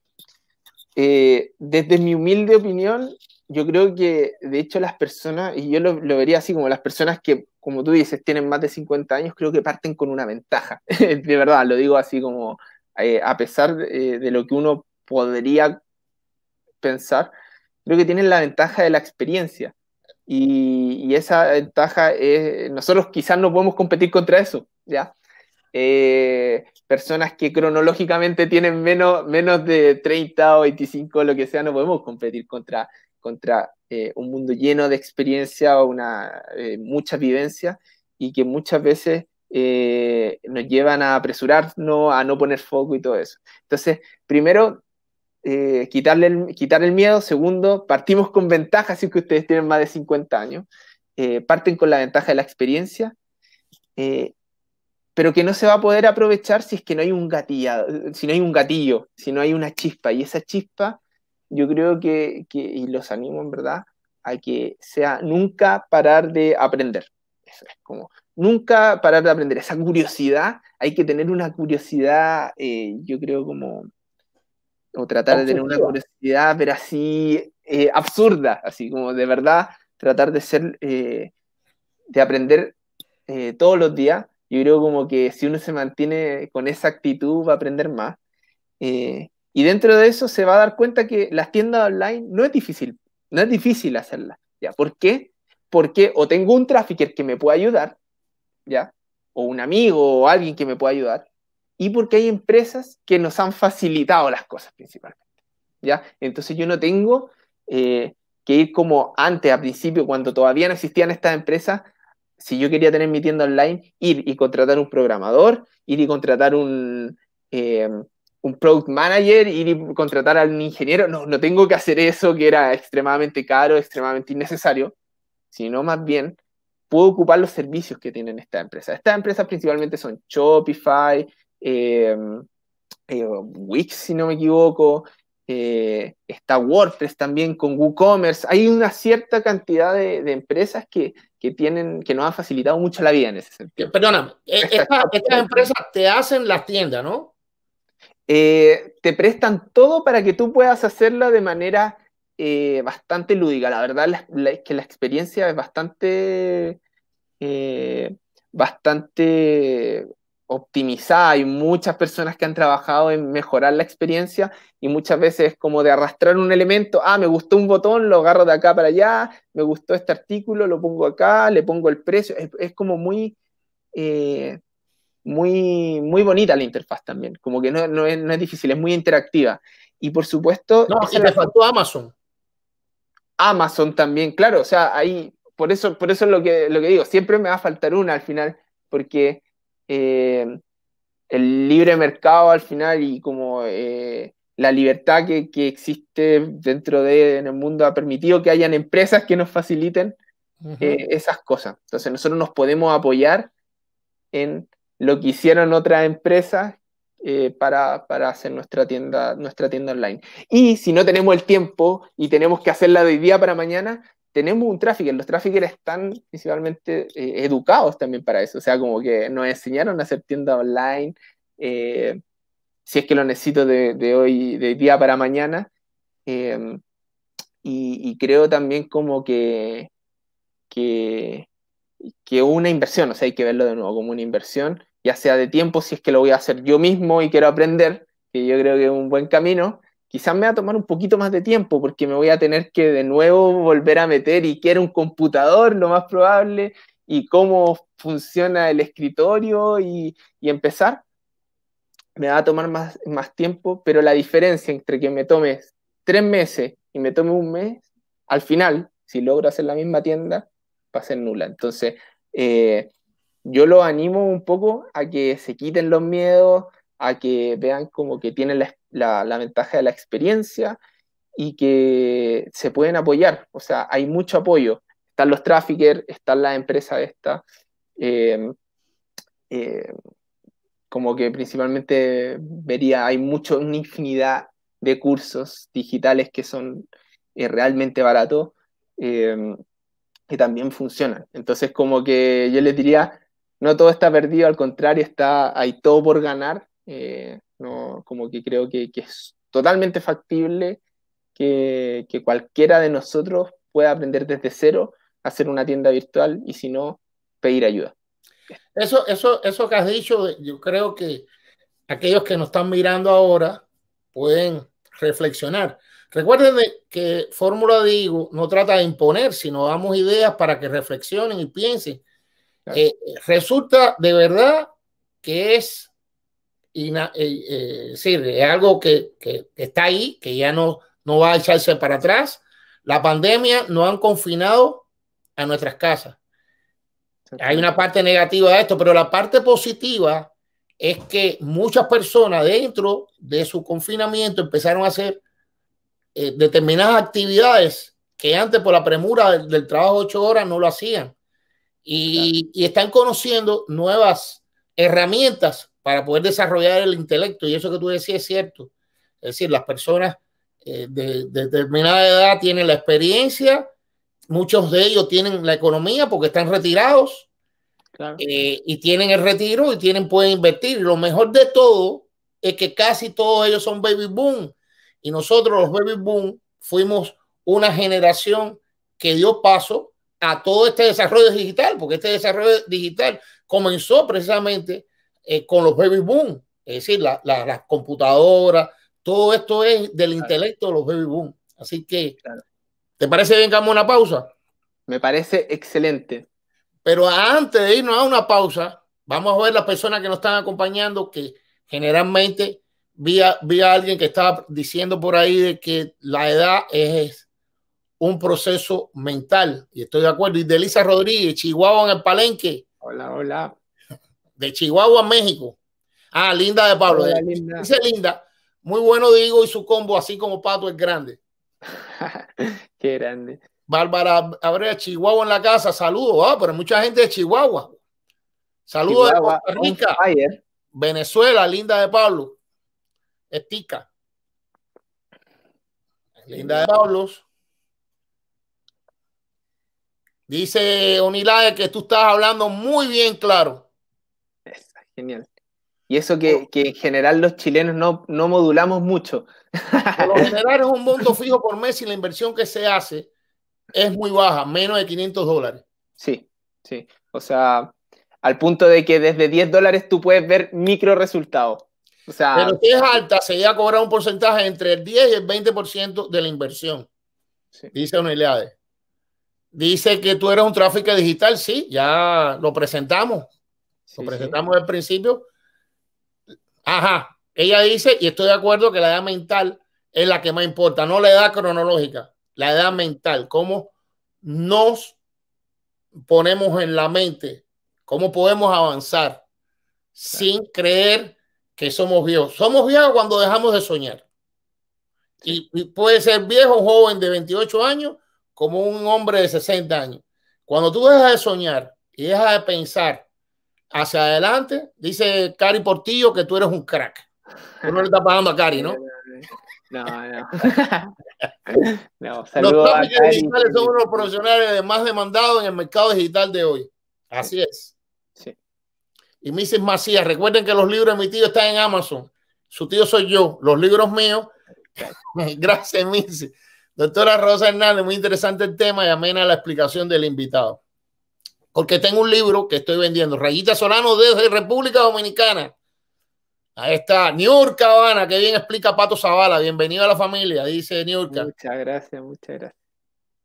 eh, desde mi humilde opinión, yo creo que de hecho las personas, y yo lo, lo vería así como las personas que como tú dices, tienen más de 50 años, creo que parten con una ventaja. de verdad, lo digo así como, eh, a pesar eh, de, lo que uno podría pensar, creo que tienen la ventaja de la experiencia. Y, esa ventaja es, nosotros quizás no podemos competir contra eso, ¿ya? Eh, personas que cronológicamente tienen menos, menos de 30 o 25, lo que sea, no podemos competir contra contra eh, un mundo lleno de experiencia, o una, eh, mucha vivencia y que muchas veces eh, nos llevan a apresurarnos, a no poner foco y todo eso. Entonces, primero, quitarle quitar el miedo. Segundo, partimos con ventaja, si que ustedes tienen más de 50 años. parten con la ventaja de la experiencia pero que no se va a poder aprovechar si es que no hay un gatillo, si no hay un gatillo, si no hay una chispa, y esa chispa yo creo que, y los animo en verdad, a que sea nunca parar de aprender. Eso es como, nunca parar de aprender. Esa curiosidad, hay que tener una curiosidad, eh, yo creo como, o tratar de tener una curiosidad, pero así eh, absurda, así como de verdad, tratar de ser, eh, de aprender todos los días. Yo creo como que si uno se mantiene con esa actitud va a aprender más. Y dentro de eso se va a dar cuenta que las tiendas online no es difícil, no es difícil hacerlas. ¿ya? ¿Por qué? Porque o tengo un trafficker que me pueda ayudar, ¿ya? o un amigo o alguien que me pueda ayudar, y porque hay empresas que nos han facilitado las cosas principalmente. ¿ya? Entonces yo no tengo eh, que ir como antes, a principio, cuando todavía no existían estas empresas, si yo quería tener mi tienda online, ir y contratar un programador, ir y contratar un, eh, un product manager, ir y contratar al ingeniero. No, no tengo que hacer eso, que era extremadamente caro, extremadamente innecesario, sino más bien puedo ocupar los servicios que tienen esta empresa. Estas empresas principalmente son Shopify, em, eh, Wix, si no me equivoco, eh, está WordPress también con WooCommerce. Hay una cierta cantidad de, empresas que, tienen, que nos han facilitado mucho la vida en ese sentido. Perdona, eh, estas empresas te hacen las tiendas, ¿no? Eh, te prestan todo para que tú puedas hacerlo de manera eh, bastante lúdica. La verdad es que la experiencia es bastante, eh, bastante optimizada. Hay muchas personas que han trabajado en mejorar la experiencia y muchas veces es como de arrastrar un elemento. Ah, me gustó un botón, lo agarro de acá para allá. Me gustó este artículo, lo pongo acá, le pongo el precio. Es, como muy muy, muy bonita la interfaz también, como que no, es, difícil, es muy interactiva. Y por supuesto... No, se le faltó Amazon. Amazon también, claro, o sea, ahí, por eso, por eso es lo que, lo que digo, siempre me va a faltar una al final, porque eh, el libre mercado al final y como eh, la libertad que, existe dentro de el mundo ha permitido que hayan empresas que nos faciliten eh, esas cosas. Entonces nosotros nos podemos apoyar en lo que hicieron otras empresas eh, para, hacer nuestra tienda, nuestra tienda online. Y si no tenemos el tiempo y tenemos que hacerla de día para mañana, tenemos un trafficker. Los traffickers están principalmente eh, educados también para eso. O sea, como que nos enseñaron a hacer tienda online. Eh, si es que lo necesito de, hoy, de día para mañana. Em, y, creo también como que, que, que una inversión, o sea, hay que verlo de nuevo como una inversión ya sea de tiempo, si es que lo voy a hacer yo mismo y quiero aprender, que yo creo que es un buen camino, quizás me va a tomar un poquito más de tiempo porque me voy a tener que de nuevo volver a meter y quiero un computador, lo más probable, y cómo funciona el escritorio y, empezar. Me va a tomar más, más tiempo, pero la diferencia entre que me tome tres meses y me tome un mes, al final, si logro hacer la misma tienda, va a ser nula. Entonces, eh, yo los animo un poco a que se quiten los miedos, a que vean como que tienen la, ventaja de la experiencia y que se pueden apoyar. O sea, hay mucho apoyo. Están los traffickers, está la empresa estas. Em, em, como que principalmente vería, hay mucho, una infinidad de cursos digitales que son eh, realmente baratos y em, también funcionan. Entonces, como que yo les diría, no todo está perdido, al contrario, está, hay todo por ganar. Eh, no, como que creo que, es totalmente factible que, cualquiera de nosotros pueda aprender desde cero a hacer una tienda virtual y si no, pedir ayuda. Eso, eso, eso que has dicho, yo creo que aquellos que nos están mirando ahora pueden reflexionar. Recuerden que Fórmula Digo no trata de imponer, sino damos ideas para que reflexionen y piensen eh, resulta de verdad que es, eh, eh, algo que, está ahí, que ya no, va a echarse para atrás. La pandemia nos han confinado a nuestras casas. Hay una parte negativa de esto, pero la parte positiva es que muchas personas dentro de su confinamiento empezaron a hacer determinadas actividades que antes por la premura del, trabajo de ocho horas no lo hacían y, están conociendo nuevas herramientas para poder desarrollar el intelecto. Y eso que tú decías es cierto. Es decir, las personas eh, de, determinada edad tienen la experiencia, muchos de ellos tienen la economía porque están retirados eh, y tienen el retiro y tienen, pueden invertir. lo mejor de todo es que casi todos ellos son baby boom. Y nosotros los baby boom fuimos una generación que dio paso a todo este desarrollo digital, porque este desarrollo digital comenzó precisamente eh, con los baby boom, es decir, las computadoras, todo esto es del intelecto de los baby boom. Así que, ¿te parece bien que hagamos una pausa? Me parece excelente. Pero antes de irnos a una pausa, vamos a ver las personas que nos están acompañando, que generalmente vi a, a alguien que estaba diciendo por ahí de que la edad es un proceso mental. Y estoy de acuerdo. Y de Lisa Rodríguez, Chihuahua en el Palenque. Hola, hola. De Chihuahua México. Ah, Linda de Pablo. linda. Dice Linda, muy bueno Diego y su combo, así como Pato es grande. Qué grande. Bárbara Abrea, Chihuahua en la casa, saludos. Ah, pero mucha gente de Chihuahua. Saludos de Costa Rica. Venezuela, Linda de Pablo. Estica. Linda de Pablos. Dice Unilade que tú estás hablando muy bien claro. genial. Y eso que, en general los chilenos no, modulamos mucho. Por lo general es un monto fijo por mes y la inversión que se hace es muy baja, menos de 500 dólares. Sí, sí. O sea, al punto de que desde 10 dólares tú puedes ver micro resultados. sea, Pero si es alta, se llega a cobrar un porcentaje entre el 10 y el 20% de la inversión. Dice Unilade Dice que tú eres un tráfico digital, sí, ya lo presentamos. lo presentamos al principio. Ajá, ella dice, y estoy de acuerdo que la edad mental es la que más importa, no la edad cronológica, la edad mental, cómo nos ponemos en la mente, cómo podemos avanzar sin creer que somos viejos. Somos viejos cuando dejamos de soñar. Y, puede ser viejo, joven de 28 años como un hombre de 60 años. Cuando tú dejas de soñar y dejas de pensar hacia adelante, dice Cari Portillo que tú eres un crack. Tú no le estás pagando a Cari, ¿no? No, no. Los tópicos digitales son uno los profesionales más demandados en el mercado digital de hoy. Así es. Sí. Y Mrs. Macías, recuerden que los libros de mi tío están en Amazon. Su tío soy yo, los libros míos. Gracias, Mrs. Doctora Rosa Hernández, muy interesante el tema y amena la explicación del invitado. Porque tengo un libro que estoy vendiendo, Rayita Solano desde República Dominicana. Ahí está, Niurka Habana, que bien explica Pato Zavala. Bienvenido a la familia, dice Niurka. Muchas gracias, muchas gracias.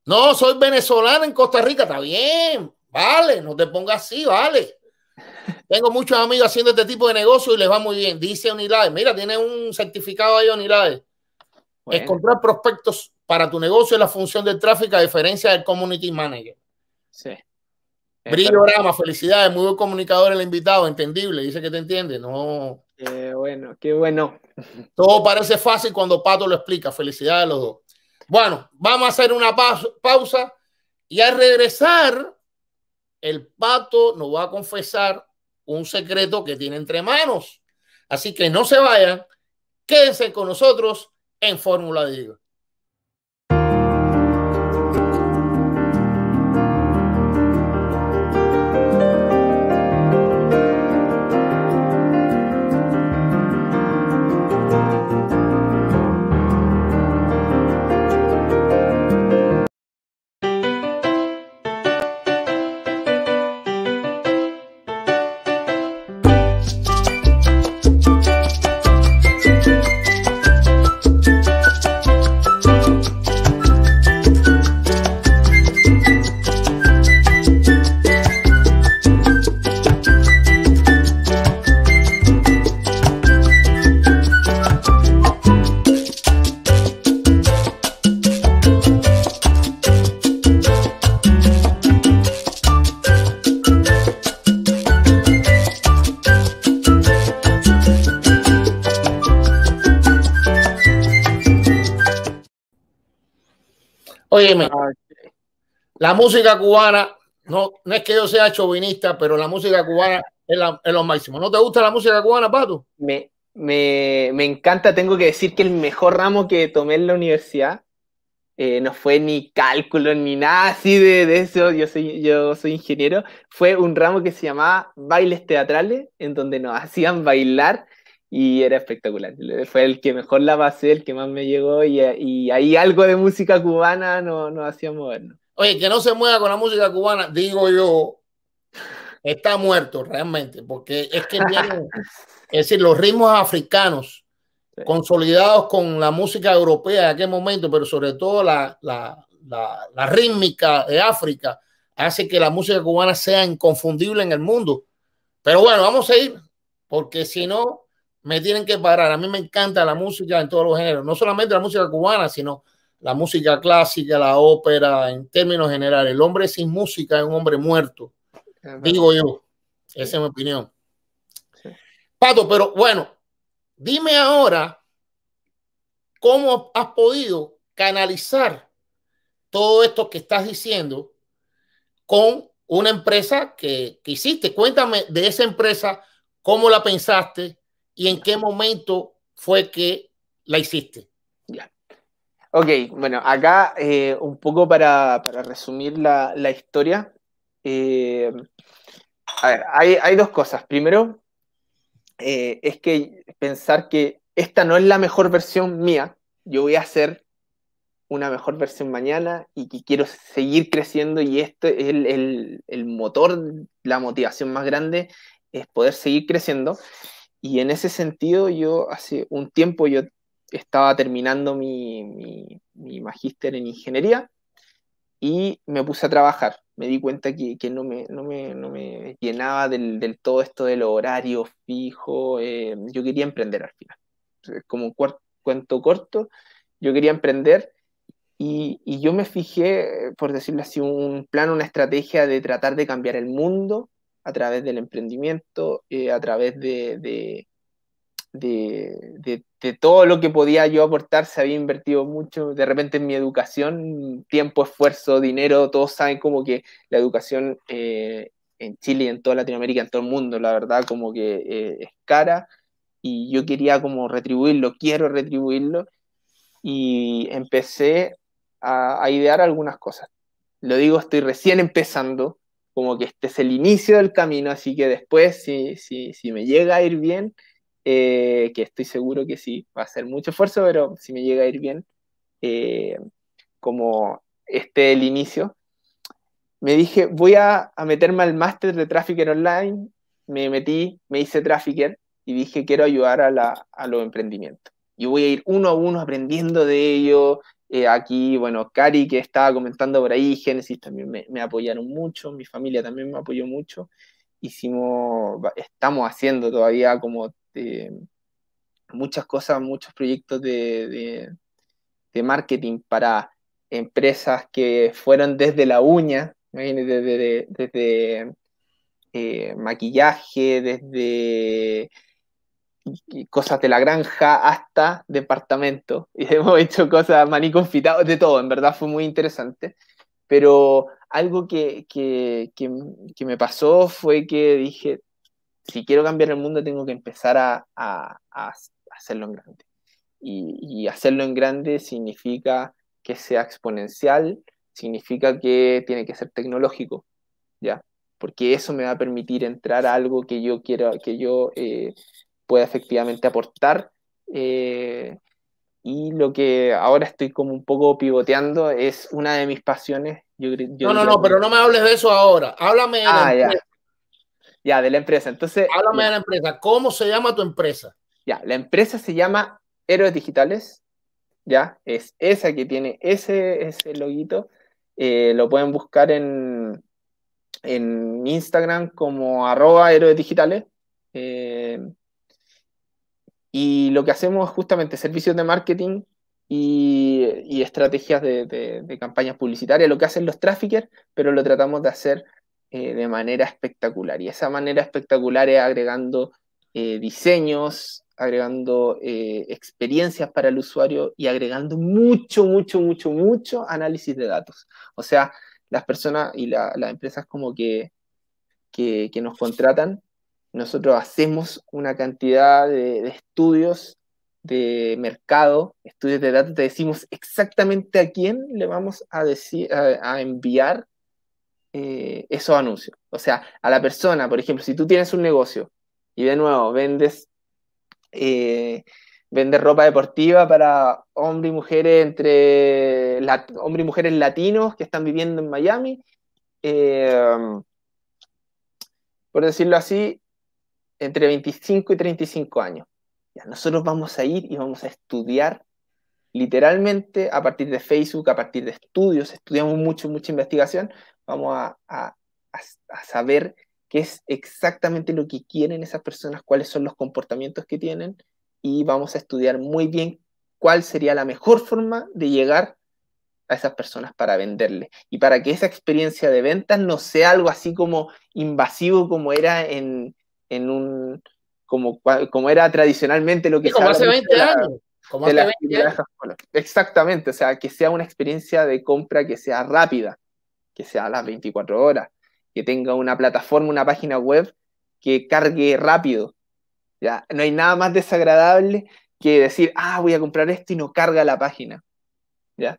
No, soy venezolana en Costa Rica, está bien, vale, no te pongas así, vale. Tengo muchos amigos haciendo este tipo de negocio y les va muy bien. Dice Unilade. mira, tiene un certificado ahí Unilade. Es comprar prospectos para tu negocio la función del tráfico a diferencia del community manager. Sí. Brillo Rama, felicidades, muy buen comunicador el invitado, entendible, dice que te entiende, no. bueno, qué bueno. Todo parece fácil cuando Pato lo explica, felicidades a los dos. Bueno, vamos a hacer una pausa y al regresar, el Pato nos va a confesar un secreto que tiene entre manos. Así que no se vayan, quédense con nosotros en Fórmula Digo. La música cubana, no, no es que yo sea chauvinista, pero la música cubana es, lo máximo. ¿No te gusta la música cubana, Pato? Me, me, me, encanta, tengo que decir que el mejor ramo que tomé en la universidad eh, no fue ni cálculo ni nada así de, de, eso, yo soy, yo soy ingeniero, fue un ramo que se llamaba bailes teatrales, en donde nos hacían bailar y era espectacular. Fue el que mejor la pasé, el que más me llegó y, y ahí algo de música cubana nos no hacía movernos. Oye, que no se mueva con la música cubana, digo yo, está muerto realmente, porque es que es decir, los ritmos africanos consolidados con la música europea de aquel momento, pero sobre todo la, la, la, rítmica de África, hace que la música cubana sea inconfundible en el mundo. Pero bueno, vamos a ir, porque si no, me tienen que parar. A mí me encanta la música en todos los géneros, no solamente la música cubana, sino la música clásica, la ópera, en términos generales. El hombre sin música es un hombre muerto, digo yo. Esa es mi opinión. Pato, pero bueno, dime ahora cómo has podido canalizar todo esto que estás diciendo con una empresa que, hiciste. Cuéntame de esa empresa, cómo la pensaste y en qué momento fue que la hiciste. Ok, bueno, acá eh, un poco para, para resumir la, la historia. Eh, a ver, hay, hay, dos cosas. Primero, eh, es que pensar que esta no es la mejor versión mía. Yo voy a hacer una mejor versión mañana y que quiero seguir creciendo y esto es el, el, el motor, la motivación más grande es poder seguir creciendo. Y en ese sentido, yo hace un tiempo yo estaba terminando mi, mi, magíster en ingeniería y me puse a trabajar. Me di cuenta que, que no, me, no, me, llenaba del, todo esto del horario fijo. Eh, yo quería emprender al final. Como cuento corto, yo quería emprender y, yo me fijé, por decirlo así, un plan, una estrategia de tratar de cambiar el mundo a través del emprendimiento, eh, a través de, de todo lo que podía yo aportar se había invertido mucho, de repente en mi educación, tiempo, esfuerzo, dinero, todos saben como que la educación eh, en Chile y en toda Latinoamérica, en todo el mundo, la verdad, como que eh, es cara y yo quería como retribuirlo, quiero retribuirlo y empecé a, a idear algunas cosas. Lo digo, estoy recién empezando, como que este es el inicio del camino, así que después, si, si, si me llega a ir bien, eh, que estoy seguro que sí, va a ser mucho esfuerzo, pero si me llega a ir bien, eh, como este el inicio, me dije, voy a, meterme al máster de Trafficker Online, me metí, me hice Trafficker y dije, quiero ayudar a, los emprendimientos. Y voy a ir uno a uno aprendiendo de ello. Eh, aquí, bueno, Cari que estaba comentando por ahí, Génesis también me, me apoyaron mucho, mi familia también me apoyó mucho. Hicimos, estamos haciendo todavía como este, muchas cosas, muchos proyectos de, marketing para empresas que fueron desde la uña, desde, desde, eh, maquillaje, desde cosas de la granja hasta departamento. Y hemos hecho cosas maní confitado, de todo, en verdad fue muy interesante. Pero algo que, que me pasó fue que dije, si quiero cambiar el mundo tengo que empezar a, hacerlo en grande. Y, hacerlo en grande significa que sea exponencial, significa que tiene que ser tecnológico, ¿ya? Porque eso me va a permitir entrar a algo que yo quiero que yo eh, pueda efectivamente aportar. Eh, y lo que ahora estoy como un poco pivoteando es una de mis pasiones. no, no, no, pero no me hables de eso ahora. Háblame de ah, ya, de la empresa. Entonces. Háblame de la empresa. ¿Cómo se llama tu empresa? Ya, la empresa se llama Héroes Digitales. Ya, es esa que tiene ese, ese loguito. Eh, lo pueden buscar en, en Instagram como arroba héroes digitales. Eh, y lo que hacemos es justamente servicios de marketing y, estrategias de, de, campañas publicitarias, lo que hacen los traffickers, pero lo tratamos de hacer eh, de manera espectacular. Y esa manera espectacular es agregando eh, diseños, agregando eh, experiencias para el usuario y agregando mucho, mucho, mucho, mucho análisis de datos. O sea, las personas y las empresas como que, que, nos contratan, nosotros hacemos una cantidad de, estudios de mercado, estudios de datos, te decimos exactamente a quién le vamos a, decir, a enviar eh, esos anuncios. O sea, a la persona, por ejemplo, si tú tienes un negocio y de nuevo vendes, eh, ropa deportiva para hombres y mujeres entre hombres y mujeres latinos que están viviendo en Miami, em, por decirlo así, entre 25 y 35 años. Ya, nosotros vamos a ir y vamos a estudiar literalmente a partir de Facebook, a partir de estudios, estudiamos mucho, mucha investigación, vamos a, saber qué es exactamente lo que quieren esas personas, cuáles son los comportamientos que tienen y vamos a estudiar muy bien cuál sería la mejor forma de llegar a esas personas para venderle y para que esa experiencia de ventas no sea algo así como invasivo como era en, un como, como era tradicionalmente lo que se hace 20 Exactamente, o sea, que sea una experiencia de compra que sea rápida, que sea a las 24 horas, que tenga una plataforma, una página web que cargue rápido. ¿ya? No hay nada más desagradable que decir, ah, voy a comprar esto y no carga la página. ¿ya?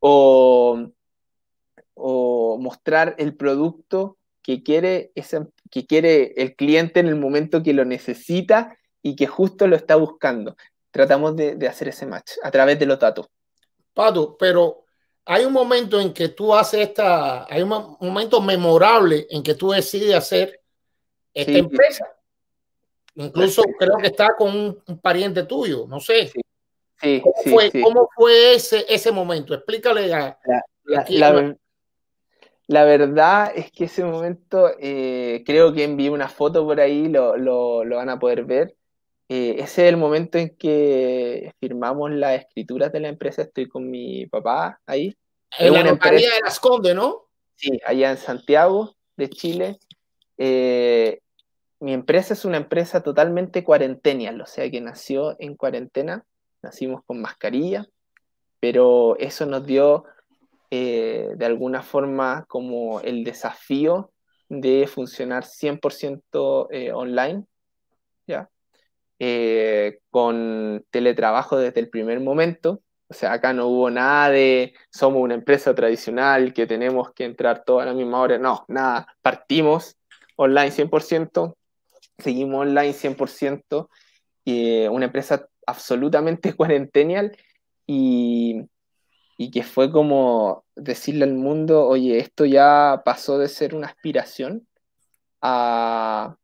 O, mostrar el producto que quiere, ese, que quiere el cliente en el momento que lo necesita y que justo lo está buscando. Tratamos de, de hacer ese match a través de los datos. Pato, pero hay un momento en que tú haces esta, hay un momento memorable en que tú decides hacer esta empresa. Incluso creo que está con un, pariente tuyo, no sé. Sí. ¿Cómo, fue, ¿Cómo, fue, ese, momento? Explícale La, verdad es que ese momento, eh, creo que envié una foto por ahí, lo van a poder ver. Eh, ese es el momento en que firmamos las escrituras de la empresa. Estoy con mi papá ahí. En la compañía de las ¿no? Sí, allá en Santiago de Chile. Eh, mi empresa es una empresa totalmente cuarentenial, o sea que nació en cuarentena, nacimos con mascarilla, pero eso nos dio eh, de alguna forma como el desafío de funcionar 100% online, ¿ya? Eh, con teletrabajo desde el primer momento. O sea, acá no hubo nada de somos una empresa tradicional que tenemos que entrar toda la misma hora. No, nada. Partimos online 100%, seguimos online 100%, eh, una empresa absolutamente cuarentenial y, y que fue como decirle al mundo, oye, esto ya pasó de ser una aspiración a,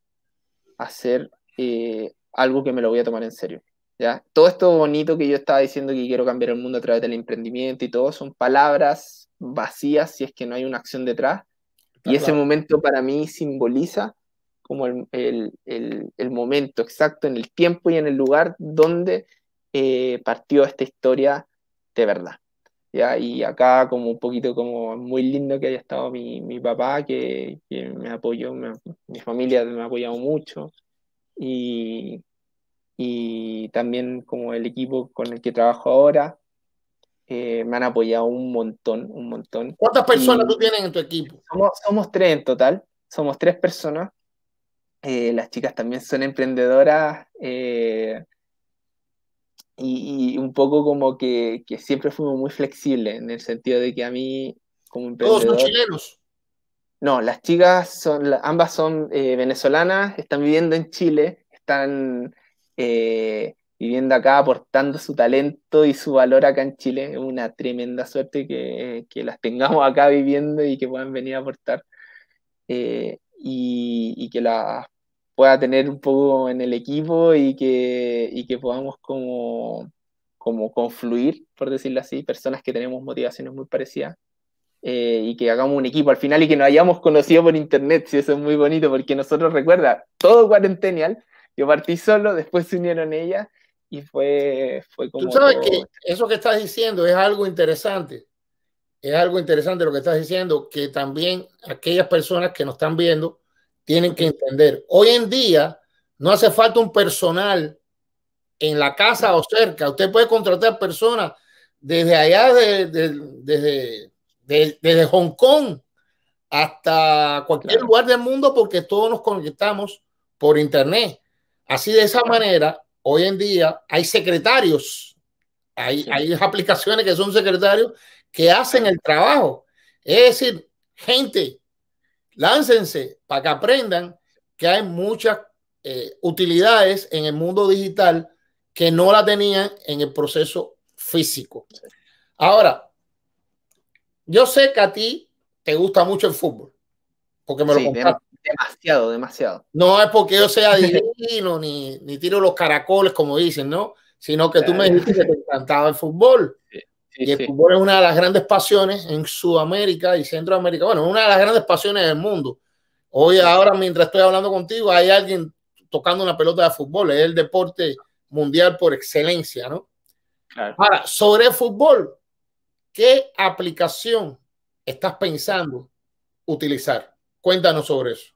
a ser eh, algo que me lo voy a tomar en serio. ¿ya? Todo esto bonito que yo estaba diciendo que quiero cambiar el mundo a través del emprendimiento y todo son palabras vacías si es que no hay una acción detrás. y ese momento para mí simboliza como el, momento exacto en el tiempo y en el lugar donde eh, partió esta historia de verdad. Y acá como un poquito como muy lindo que haya estado mi, papá, que, me apoyó, mi familia me ha apoyado mucho, y, también como el equipo con el que trabajo ahora, eh, me han apoyado un montón, un montón. ¿Cuántas personas tú tienes en tu equipo? Somos, tres en total, somos tres personas. Eh, las chicas también son emprendedoras eh, y, un poco como que, que, siempre fuimos muy flexibles en el sentido de que a mí como emprendedor... Todos son chilenos. No, las chicas son, ambas son eh, venezolanas, están viviendo en Chile, están eh, viviendo acá, aportando su talento y su valor acá en Chile. Es una tremenda suerte que, que, las tengamos acá viviendo y que puedan venir a aportar eh, y, que las pueda tener un poco en el equipo y que, y que podamos como, como confluir, por decirlo así, personas que tenemos motivaciones muy parecidas eh, y que hagamos un equipo al final y que nos hayamos conocido por internet, si eso es muy bonito, porque nosotros, recuerda, todo Cuarentenial, yo partí solo, después se unieron ellas y fue, fue como... Tú sabes que este eso que estás diciendo es algo interesante, es algo interesante lo que estás diciendo, que también aquellas personas que nos están viendo tienen que entender. Hoy en día no hace falta un personal en la casa o cerca, usted puede contratar personas desde allá, de, desde desde Hong Kong hasta cualquier lugar del mundo porque todos nos conectamos por internet. Así de esa manera, hoy en día hay secretarios, hay, hay aplicaciones que son secretarios que hacen el trabajo. Es decir, gente, láncense para que aprendan que hay muchas eh, utilidades en el mundo digital que no la tenían en el proceso físico. Ahora, yo sé que a ti te gusta mucho el fútbol, porque me lo contaste. Demasiado, demasiado. No es porque yo sea divino ni, ni tiro los caracoles, como dicen, ¿no? Sino que tú me dijiste que te encantaba el fútbol. y el fútbol es una de las grandes pasiones en Sudamérica y Centroamérica. Bueno, una de las grandes pasiones del mundo. Hoy, ahora, mientras estoy hablando contigo, hay alguien tocando una pelota de fútbol. Es el deporte mundial por excelencia, ¿no? Ahora, sobre el fútbol, ¿Qué aplicación estás pensando utilizar? Cuéntanos sobre eso.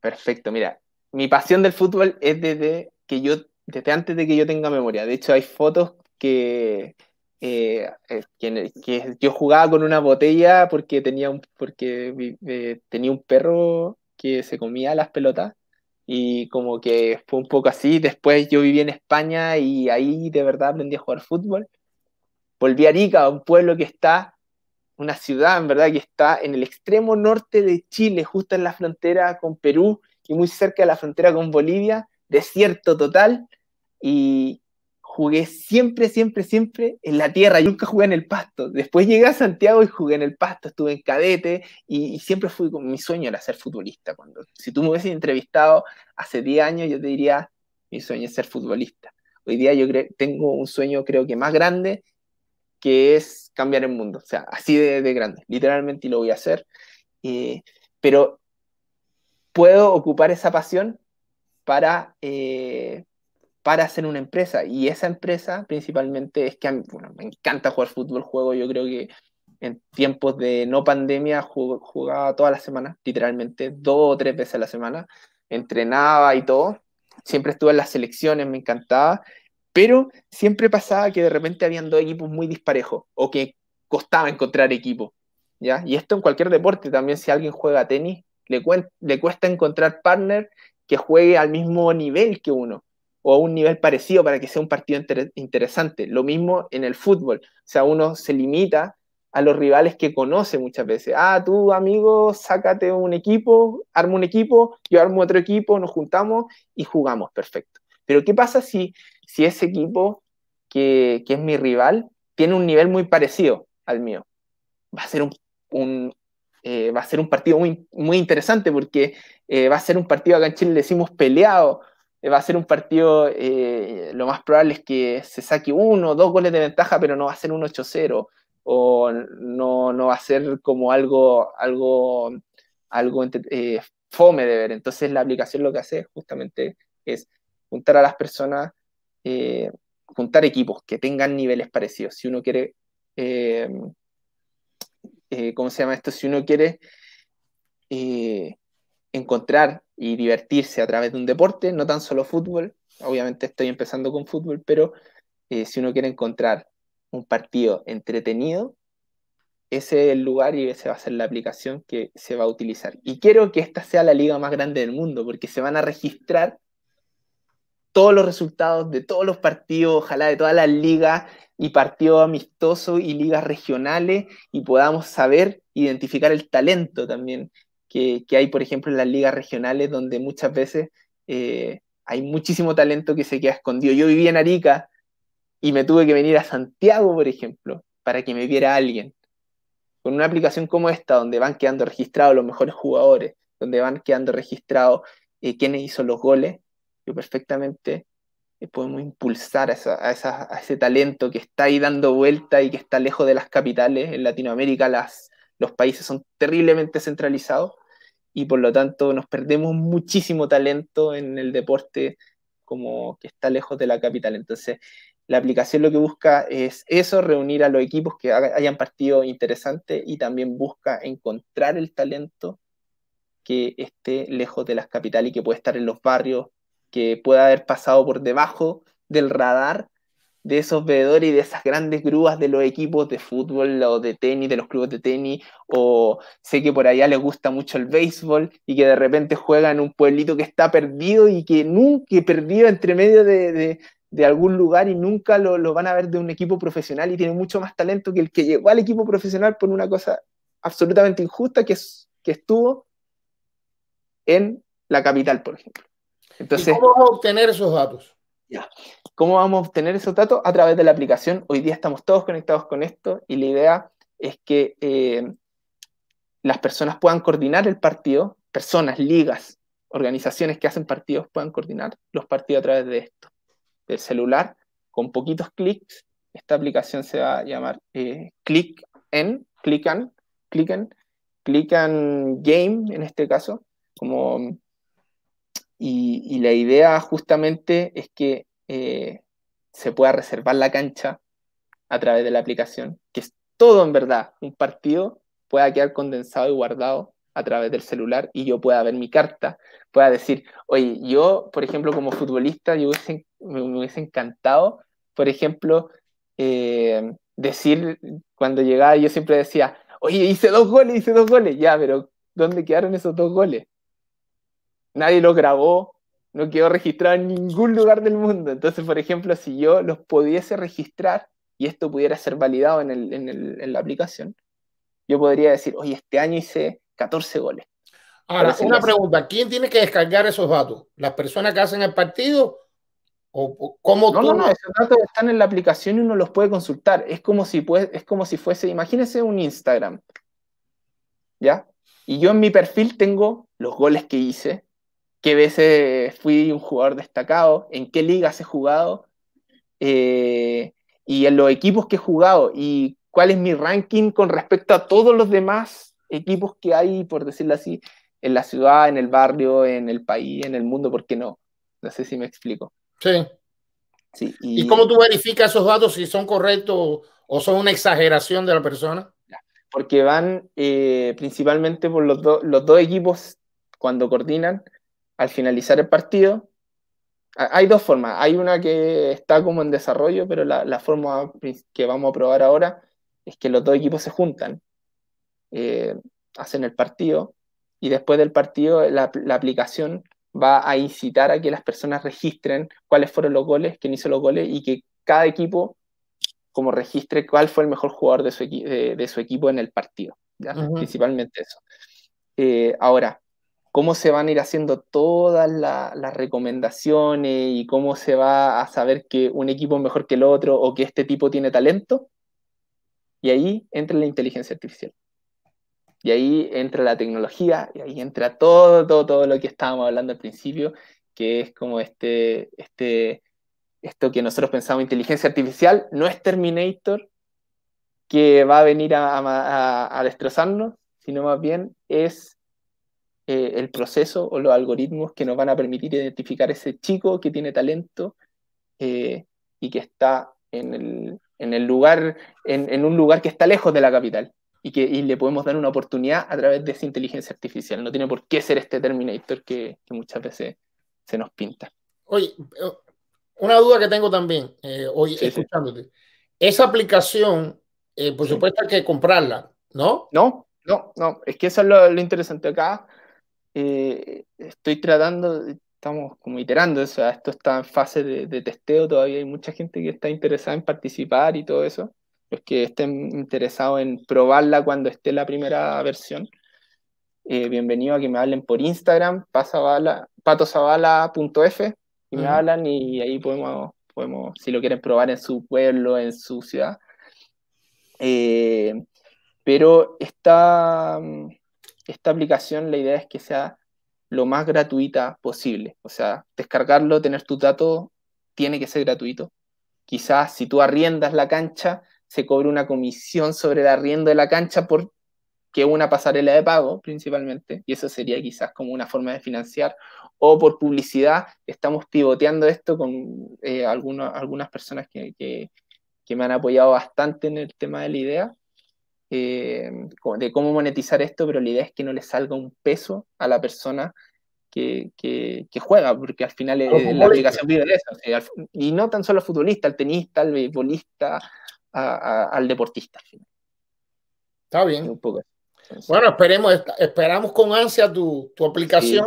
Perfecto, mira, mi pasión del fútbol es desde que yo, desde antes de que yo tenga memoria. De hecho, hay fotos que, eh, eh, que, yo jugaba con una botella porque tenía un, porque, eh, tenía un perro que se comía las pelotas y como que fue un poco así. Después yo viví en España y ahí de verdad aprendí a jugar fútbol. Volví a Arica, un pueblo que está, una ciudad en verdad que está en el extremo norte de Chile, justo en la frontera con Perú y muy cerca de la frontera con Bolivia, desierto total, y jugué siempre, siempre, siempre en la tierra, nunca jugué en el pasto. Después llegué a Santiago y jugué en el pasto, estuve en cadete y, siempre fui con mi sueño era ser futbolista. Cuando, si tú me hubieses entrevistado hace 10 años, yo te diría, mi sueño es ser futbolista. Hoy día yo tengo un sueño creo que más grande que es cambiar el mundo, o sea, así de, grande, literalmente y lo voy a hacer, eh, pero puedo ocupar esa pasión para, eh, para hacer una empresa y esa empresa principalmente es que a mí, bueno, me encanta jugar fútbol, juego, yo creo que en tiempos de no pandemia jugaba todas la semana literalmente dos o tres veces a la semana, entrenaba y todo, siempre estuve en las selecciones, me encantaba pero siempre pasaba que de repente habían dos equipos muy disparejos o que costaba encontrar equipo. ¿ya? Y esto en cualquier deporte, también si alguien juega tenis, le, cuesta encontrar partner que juegue al mismo nivel que uno o a un nivel parecido para que sea un partido interesante. Lo mismo en el fútbol. O sea, uno se limita a los rivales que conoce muchas veces. Ah, tú, amigo, sácate un equipo, armo un equipo, yo armo otro equipo, nos juntamos y jugamos, perfecto. Pero ¿qué pasa si si ese equipo que, es mi rival tiene un nivel muy parecido al mío. Va a ser un, eh, va a ser un partido muy, muy interesante porque eh, va a ser un partido, acá en Chile le decimos peleado, eh, va a ser un partido, lo más probable es que se saque uno dos goles de ventaja, pero no va a ser un 8-0 o no, no, va a ser como algo, algo, algo fome de ver. Entonces la aplicación lo que hace justamente es juntar a las personas eh, juntar equipos que tengan niveles parecidos. Si uno quiere, eh, eh, ¿cómo se llama esto? Si uno quiere encontrar y divertirse a través de un deporte, no tan solo fútbol, obviamente estoy empezando con fútbol, pero si uno quiere encontrar un partido entretenido, ese es el lugar y esa va a ser la aplicación que se va a utilizar. Y quiero que esta sea la liga más grande del mundo, porque se van a registrar todos los resultados de todos los partidos, ojalá de todas las ligas y partidos amistosos y ligas regionales, y podamos saber identificar el talento también que, hay, por ejemplo, en las ligas regionales, donde muchas veces eh, hay muchísimo talento que se queda escondido. Yo vivía en Arica y me tuve que venir a Santiago, por ejemplo, para que me viera alguien. Con una aplicación como esta, donde van quedando registrados los mejores jugadores, donde van quedando registrados quienes eh, quiénes hizo los goles, yo perfectamente eh, podemos impulsar a, ese talento que está ahí dando vuelta y que está lejos de las capitales. En Latinoamérica las, los países son terriblemente centralizados y por lo tanto nos perdemos muchísimo talento en el deporte como que está lejos de la capital. Entonces, la aplicación lo que busca es eso, reunir a los equipos que hayan partido interesante y también busca encontrar el talento que esté lejos de las capitales y que puede estar en los barrios que pueda haber pasado por debajo del radar de esos veedores y de esas grandes grúas de los equipos de fútbol o de tenis, de los clubes de tenis, o sé que por allá les gusta mucho el béisbol y que de repente juegan en un pueblito que está perdido y que nunca perdido entre medio de, algún lugar y nunca lo, van a ver de un equipo profesional y tiene mucho más talento que el que llegó al equipo profesional por una cosa absolutamente injusta que estuvo en la capital, por ejemplo. ¿Cómo vamos a obtener esos datos? Ya. ¿Cómo vamos a obtener esos datos? A través de la aplicación. Hoy día estamos todos conectados con esto y la idea es que eh, las personas puedan coordinar el partido, personas, ligas, organizaciones que hacen partidos puedan coordinar los partidos a través de esto. Del celular, con poquitos clics, esta aplicación se va a llamar eh, Click en, Click en Click Click Game en este caso, como y, la idea justamente es que eh, se pueda reservar la cancha a través de la aplicación, que es todo en verdad, un partido pueda quedar condensado y guardado a través del celular y yo pueda ver mi carta, pueda decir, oye, yo, por ejemplo, como futbolista, yo me, hubiese encantado, por ejemplo, eh, decir, cuando llegaba yo siempre decía, oye, hice dos goles, hice dos goles, ya, pero ¿dónde quedaron esos dos goles? nadie los grabó, no quedó registrado en ningún lugar del mundo. Entonces, por ejemplo, si yo los pudiese registrar y esto pudiera ser validado en, en, la aplicación, yo podría decir, oye, este año hice 14 goles. Ahora, una pregunta, ¿quién tiene que descargar esos datos? ¿Las personas que hacen el partido? ¿O, cómo tú... no, no, esos datos están en la aplicación y uno los puede consultar. Es como si, puede, es como si fuese, imagínense un Instagram, ¿ya? Y yo en mi perfil tengo los goles que hice, qué veces fui un jugador destacado, en qué ligas he jugado eh, y en los equipos que he jugado y cuál es mi ranking con respecto a todos los demás equipos que hay, por decirlo así, en la ciudad, en el barrio, en el país, en el mundo, ¿por qué no? No sé si me explico. Sí. sí y... cómo tú verificas esos datos si son correctos o son una exageración de la persona? Porque van eh, principalmente por los, los dos equipos cuando coordinan, al finalizar el partido, hay dos formas. Hay una que está como en desarrollo, pero la, forma que vamos a probar ahora es que los dos equipos se juntan, eh, hacen el partido y después del partido la, aplicación va a incitar a que las personas registren cuáles fueron los goles, quién hizo los goles y que cada equipo como registre cuál fue el mejor jugador de su, equipo en el partido. Principalmente eso. Eh, ahora, cómo se van a ir haciendo todas las recomendaciones y cómo se va a saber que un equipo es mejor que el otro o que este tipo tiene talento. Y ahí entra la inteligencia artificial. Y ahí entra la tecnología, y ahí entra todo, todo, lo que estábamos hablando al principio, que es como este, este, esto que nosotros pensamos inteligencia artificial, no es Terminator que va a venir a destrozarnos, sino más bien es eh, el proceso o los algoritmos que nos van a permitir identificar ese chico que tiene talento eh, y que está en el, en el lugar, en, un lugar que está lejos de la capital y que y le podemos dar una oportunidad a través de esa inteligencia artificial. No tiene por qué ser este Terminator que, muchas veces se nos pinta. Oye, eh, una duda que tengo también, hoy escuchándote. Esa aplicación, por supuesto, hay que comprarla, ¿no? No, no, no, es que eso es lo interesante acá. Eh, estoy tratando, estamos como iterando, o esto está en fase de, testeo, todavía hay mucha gente que está interesada en participar y todo eso, los que estén interesados en probarla cuando esté la primera versión. Eh, bienvenido a que me hablen por Instagram, patosabala.f, y me mm. hablan y ahí podemos, podemos, si lo quieren probar en su pueblo, en su ciudad. Eh, pero está, mm, esta aplicación la idea es que sea lo más gratuita posible. O sea, descargarlo, tener tu datos, tiene que ser gratuito. Quizás si tú arriendas la cancha, se cobre una comisión sobre el arriendo de la cancha por que una pasarela de pago principalmente, y eso sería quizás como una forma de financiar, o por publicidad, estamos pivoteando esto con eh, algunas personas que, me han apoyado bastante en el tema de la idea, eh, de cómo monetizar esto, pero la idea es que no le salga un peso a la persona que, que, juega, porque al final la aplicación vive de Y no tan solo al futbolista, al tenista, al beisbolista, al deportista. Al final. Está bien. bueno, esperemos, esperamos con ansia tu, tu aplicación,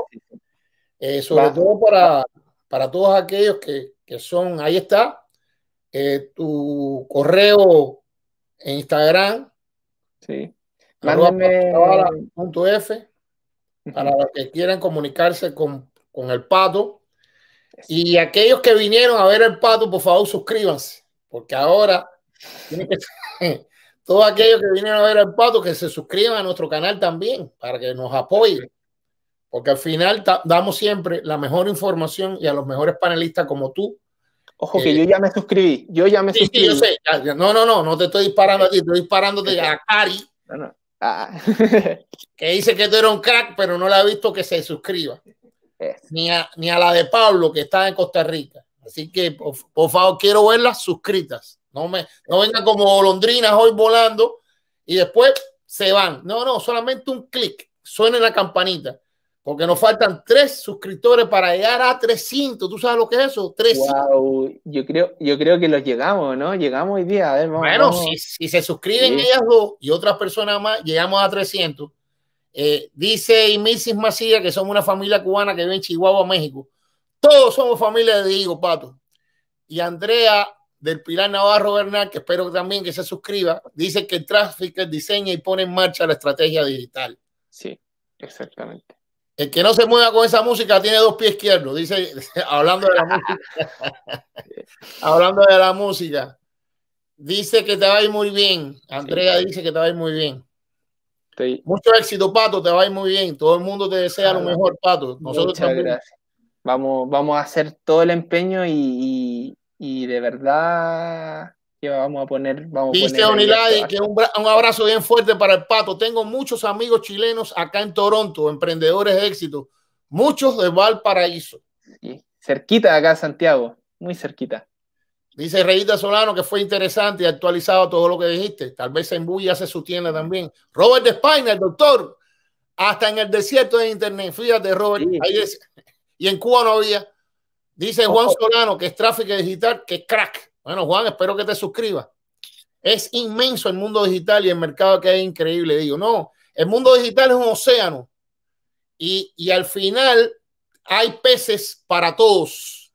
eh, sobre todo para, para todos aquellos que, que son, ahí está, eh, tu correo en Instagram, Sí. para los que quieran comunicarse con, el pato. Y aquellos que vinieron a ver el pato, por favor, suscríbanse, porque ahora todos aquellos que vinieron a ver el pato, que se suscriban a nuestro canal también, para que nos apoyen, porque al final damos siempre la mejor información y a los mejores panelistas como tú, Ojo, que eh, yo ya me suscribí. Yo ya me suscribí. no, no, no, no te estoy disparando a ti, estoy de este, a Cari. Ah. que dice que tú eres un crack, pero no le ha visto que se suscriba. Ni, a, la de Pablo, que está en Costa Rica. Así que, por, favor, quiero verlas suscritas. No, me, no vengan como golondrinas hoy volando y después se van. No, no, solamente un clic. suena la campanita. Porque nos faltan tres suscriptores para llegar a 300. ¿Tú sabes lo que es eso? Yo, creo, yo creo que los llegamos, ¿no? Llegamos hoy día. bueno, Si, se suscriben ellas dos y otras personas más, llegamos a 300. Eh, dice Mrs. Macías que somos una familia cubana que vive en Chihuahua, México. Todos somos familia de Diego Pato. Y Andrea del Pilar Navarro Bernal, que espero también que se suscriba, dice que el tráfico diseña y pone en marcha la estrategia digital. Sí, exactamente. El que no se mueva con esa música tiene dos pies izquierdos, dice, hablando de la música. hablando de la música. Dice que te va a ir muy bien. Andrea dice que te va a ir muy bien. Mucho éxito, Pato, te va a ir muy bien. Todo el mundo te desea lo mejor, Pato. Nosotros Muchas también. gracias. Vamos, vamos a hacer todo el empeño y, y de verdad vamos a poner. que un, abrazo bien fuerte para el pato. Tengo muchos amigos chilenos acá en Toronto, emprendedores de éxito, muchos de Valparaíso. cerquita de acá, Santiago, muy cerquita. Dice Reyita Solano que fue interesante y actualizado todo lo que dijiste. Tal vez en Bulla se su tienda también. Robert de el doctor, hasta en el desierto de internet. Fíjate, Robert. Y en Cuba no había. Dice Juan Solano que es tráfico digital, que crack. Bueno, Juan, espero que te suscribas. Es inmenso el mundo digital y el mercado que hay increíble. Digo, no, el mundo digital es un océano y, al final hay peces para todos.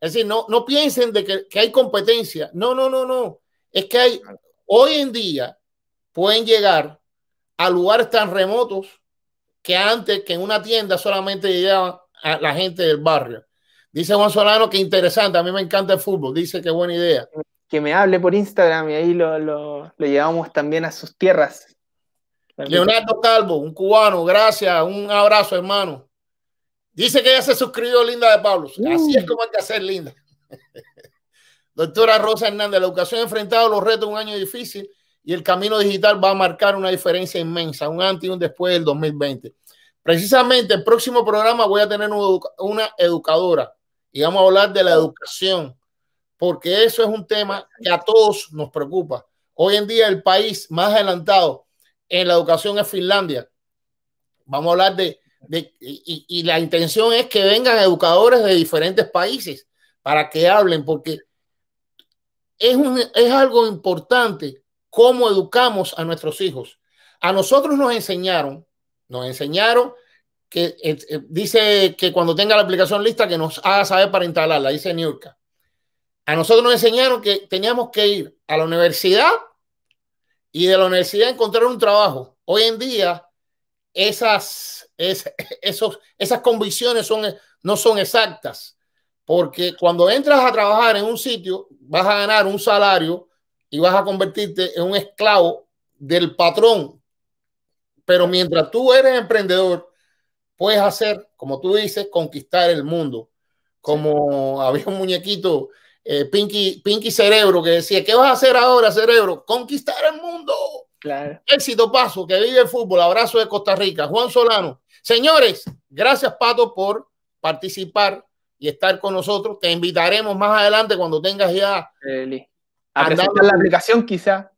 Es decir, no, no piensen de que, hay competencia. No, no, no, no. Es que hay, hoy en día pueden llegar a lugares tan remotos que antes que en una tienda solamente llegaba a la gente del barrio. Dice Juan Solano que interesante, a mí me encanta el fútbol, dice que buena idea. Que me hable por Instagram y ahí lo, llevamos también a sus tierras. Leonardo Calvo, un cubano, gracias, un abrazo hermano. Dice que ya se suscribió Linda de Pablo, uh. Así es como hay que hacer, Linda. Doctora Rosa Hernández, la educación ha enfrentado los retos de un año difícil y el camino digital va a marcar una diferencia inmensa, un antes y un después del 2020. Precisamente el próximo programa voy a tener una educadora y vamos a hablar de la educación, porque eso es un tema que a todos nos preocupa. Hoy en día el país más adelantado en la educación es Finlandia. Vamos a hablar de, y, la intención es que vengan educadores de diferentes países para que hablen, porque es, es algo importante cómo educamos a nuestros hijos. A nosotros nos enseñaron, nos enseñaron que eh, eh, dice que cuando tenga la aplicación lista que nos haga saber para instalarla, dice Niurka. A nosotros nos enseñaron que teníamos que ir a la universidad y de la universidad encontrar un trabajo. Hoy en día esas, esos, esas convicciones son, no son exactas, porque cuando entras a trabajar en un sitio vas a ganar un salario y vas a convertirte en un esclavo del patrón. Pero mientras tú eres emprendedor, puedes hacer, como tú dices, conquistar el mundo. Como había un muñequito, eh, Pinky, Pinky Cerebro, que decía, ¿qué vas a hacer ahora, Cerebro? Conquistar el mundo. Claro. Éxito paso, que vive el fútbol. Abrazo de Costa Rica. Juan Solano. Señores, gracias Pato por participar y estar con nosotros. Te invitaremos más adelante cuando tengas ya... la aplicación quizá.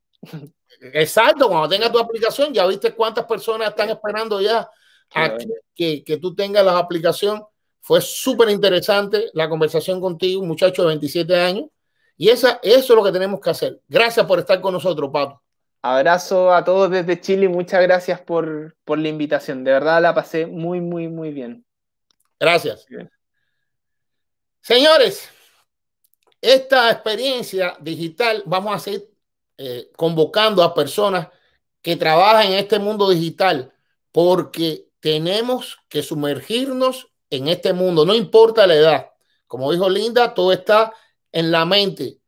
Exacto, cuando tengas tu aplicación, ya viste cuántas personas están esperando ya Ah, que, tú tengas la aplicación. Fue súper interesante la conversación contigo, un muchacho de 27 años. Y esa, eso es lo que tenemos que hacer. Gracias por estar con nosotros, Pato. Abrazo a todos desde Chile muchas gracias por, la invitación. De verdad la pasé muy, muy, muy bien. Gracias. Señores, esta experiencia digital vamos a seguir eh, convocando a personas que trabajan en este mundo digital porque tenemos que sumergirnos en este mundo, no importa la edad. Como dijo Linda, todo está en la mente.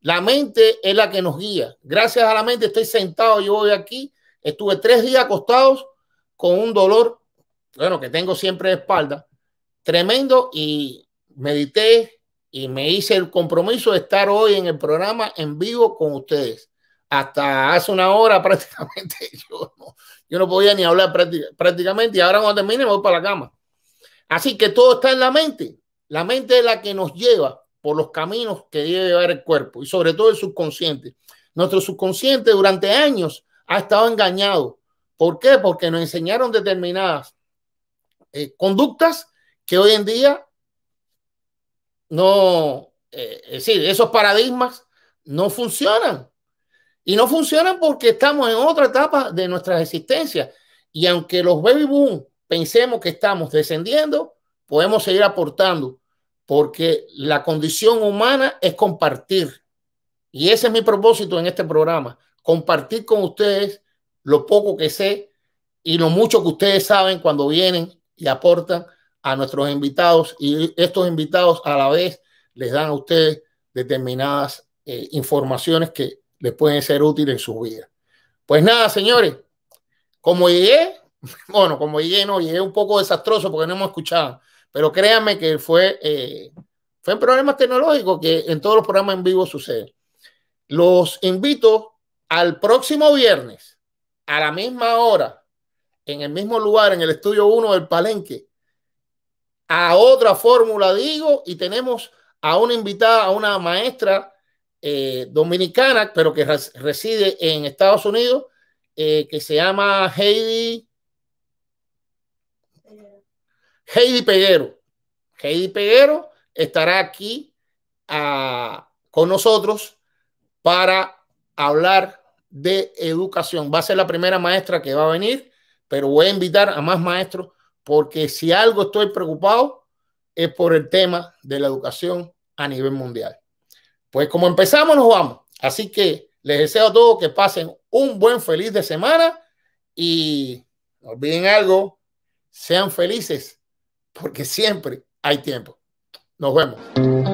La mente es la que nos guía. Gracias a la mente estoy sentado yo hoy aquí. Estuve tres días acostados con un dolor, bueno, que tengo siempre de espalda, tremendo y medité y me hice el compromiso de estar hoy en el programa en vivo con ustedes hasta hace una hora prácticamente yo no, podía ni hablar prácticamente y ahora cuando termine me voy para la cama. Así que todo está en la mente. La mente es la que nos lleva por los caminos que debe llevar el cuerpo y sobre todo el subconsciente. Nuestro subconsciente durante años ha estado engañado. ¿Por qué? Porque nos enseñaron determinadas eh, conductas que hoy en día no, eh, es decir, esos paradigmas no funcionan. Y no funcionan porque estamos en otra etapa de nuestra existencia. Y aunque los baby boom pensemos que estamos descendiendo, podemos seguir aportando porque la condición humana es compartir. Y ese es mi propósito en este programa, compartir con ustedes lo poco que sé y lo mucho que ustedes saben cuando vienen y aportan a nuestros invitados y estos invitados a la vez les dan a ustedes determinadas eh, informaciones que les pueden ser útiles en su vida. Pues nada, señores, como llegué, bueno, como llegué, no, llegué un poco desastroso porque no hemos escuchado, pero créanme que fue, eh, fue un problema tecnológico que en todos los programas en vivo sucede. Los invito al próximo viernes, a la misma hora, en el mismo lugar, en el estudio 1 del Palenque, a otra fórmula, digo, y tenemos a una invitada, a una maestra eh, dominicana, pero que reside en Estados Unidos, eh, que se llama Heidi. Heidi Peguero. Heidi Peguero estará aquí ah, con nosotros para hablar de educación. Va a ser la primera maestra que va a venir, pero voy a invitar a más maestros porque si algo estoy preocupado es por el tema de la educación a nivel mundial. Pues como empezamos, nos vamos. Así que les deseo a todos que pasen un buen feliz de semana y no olviden algo, sean felices, porque siempre hay tiempo. Nos vemos.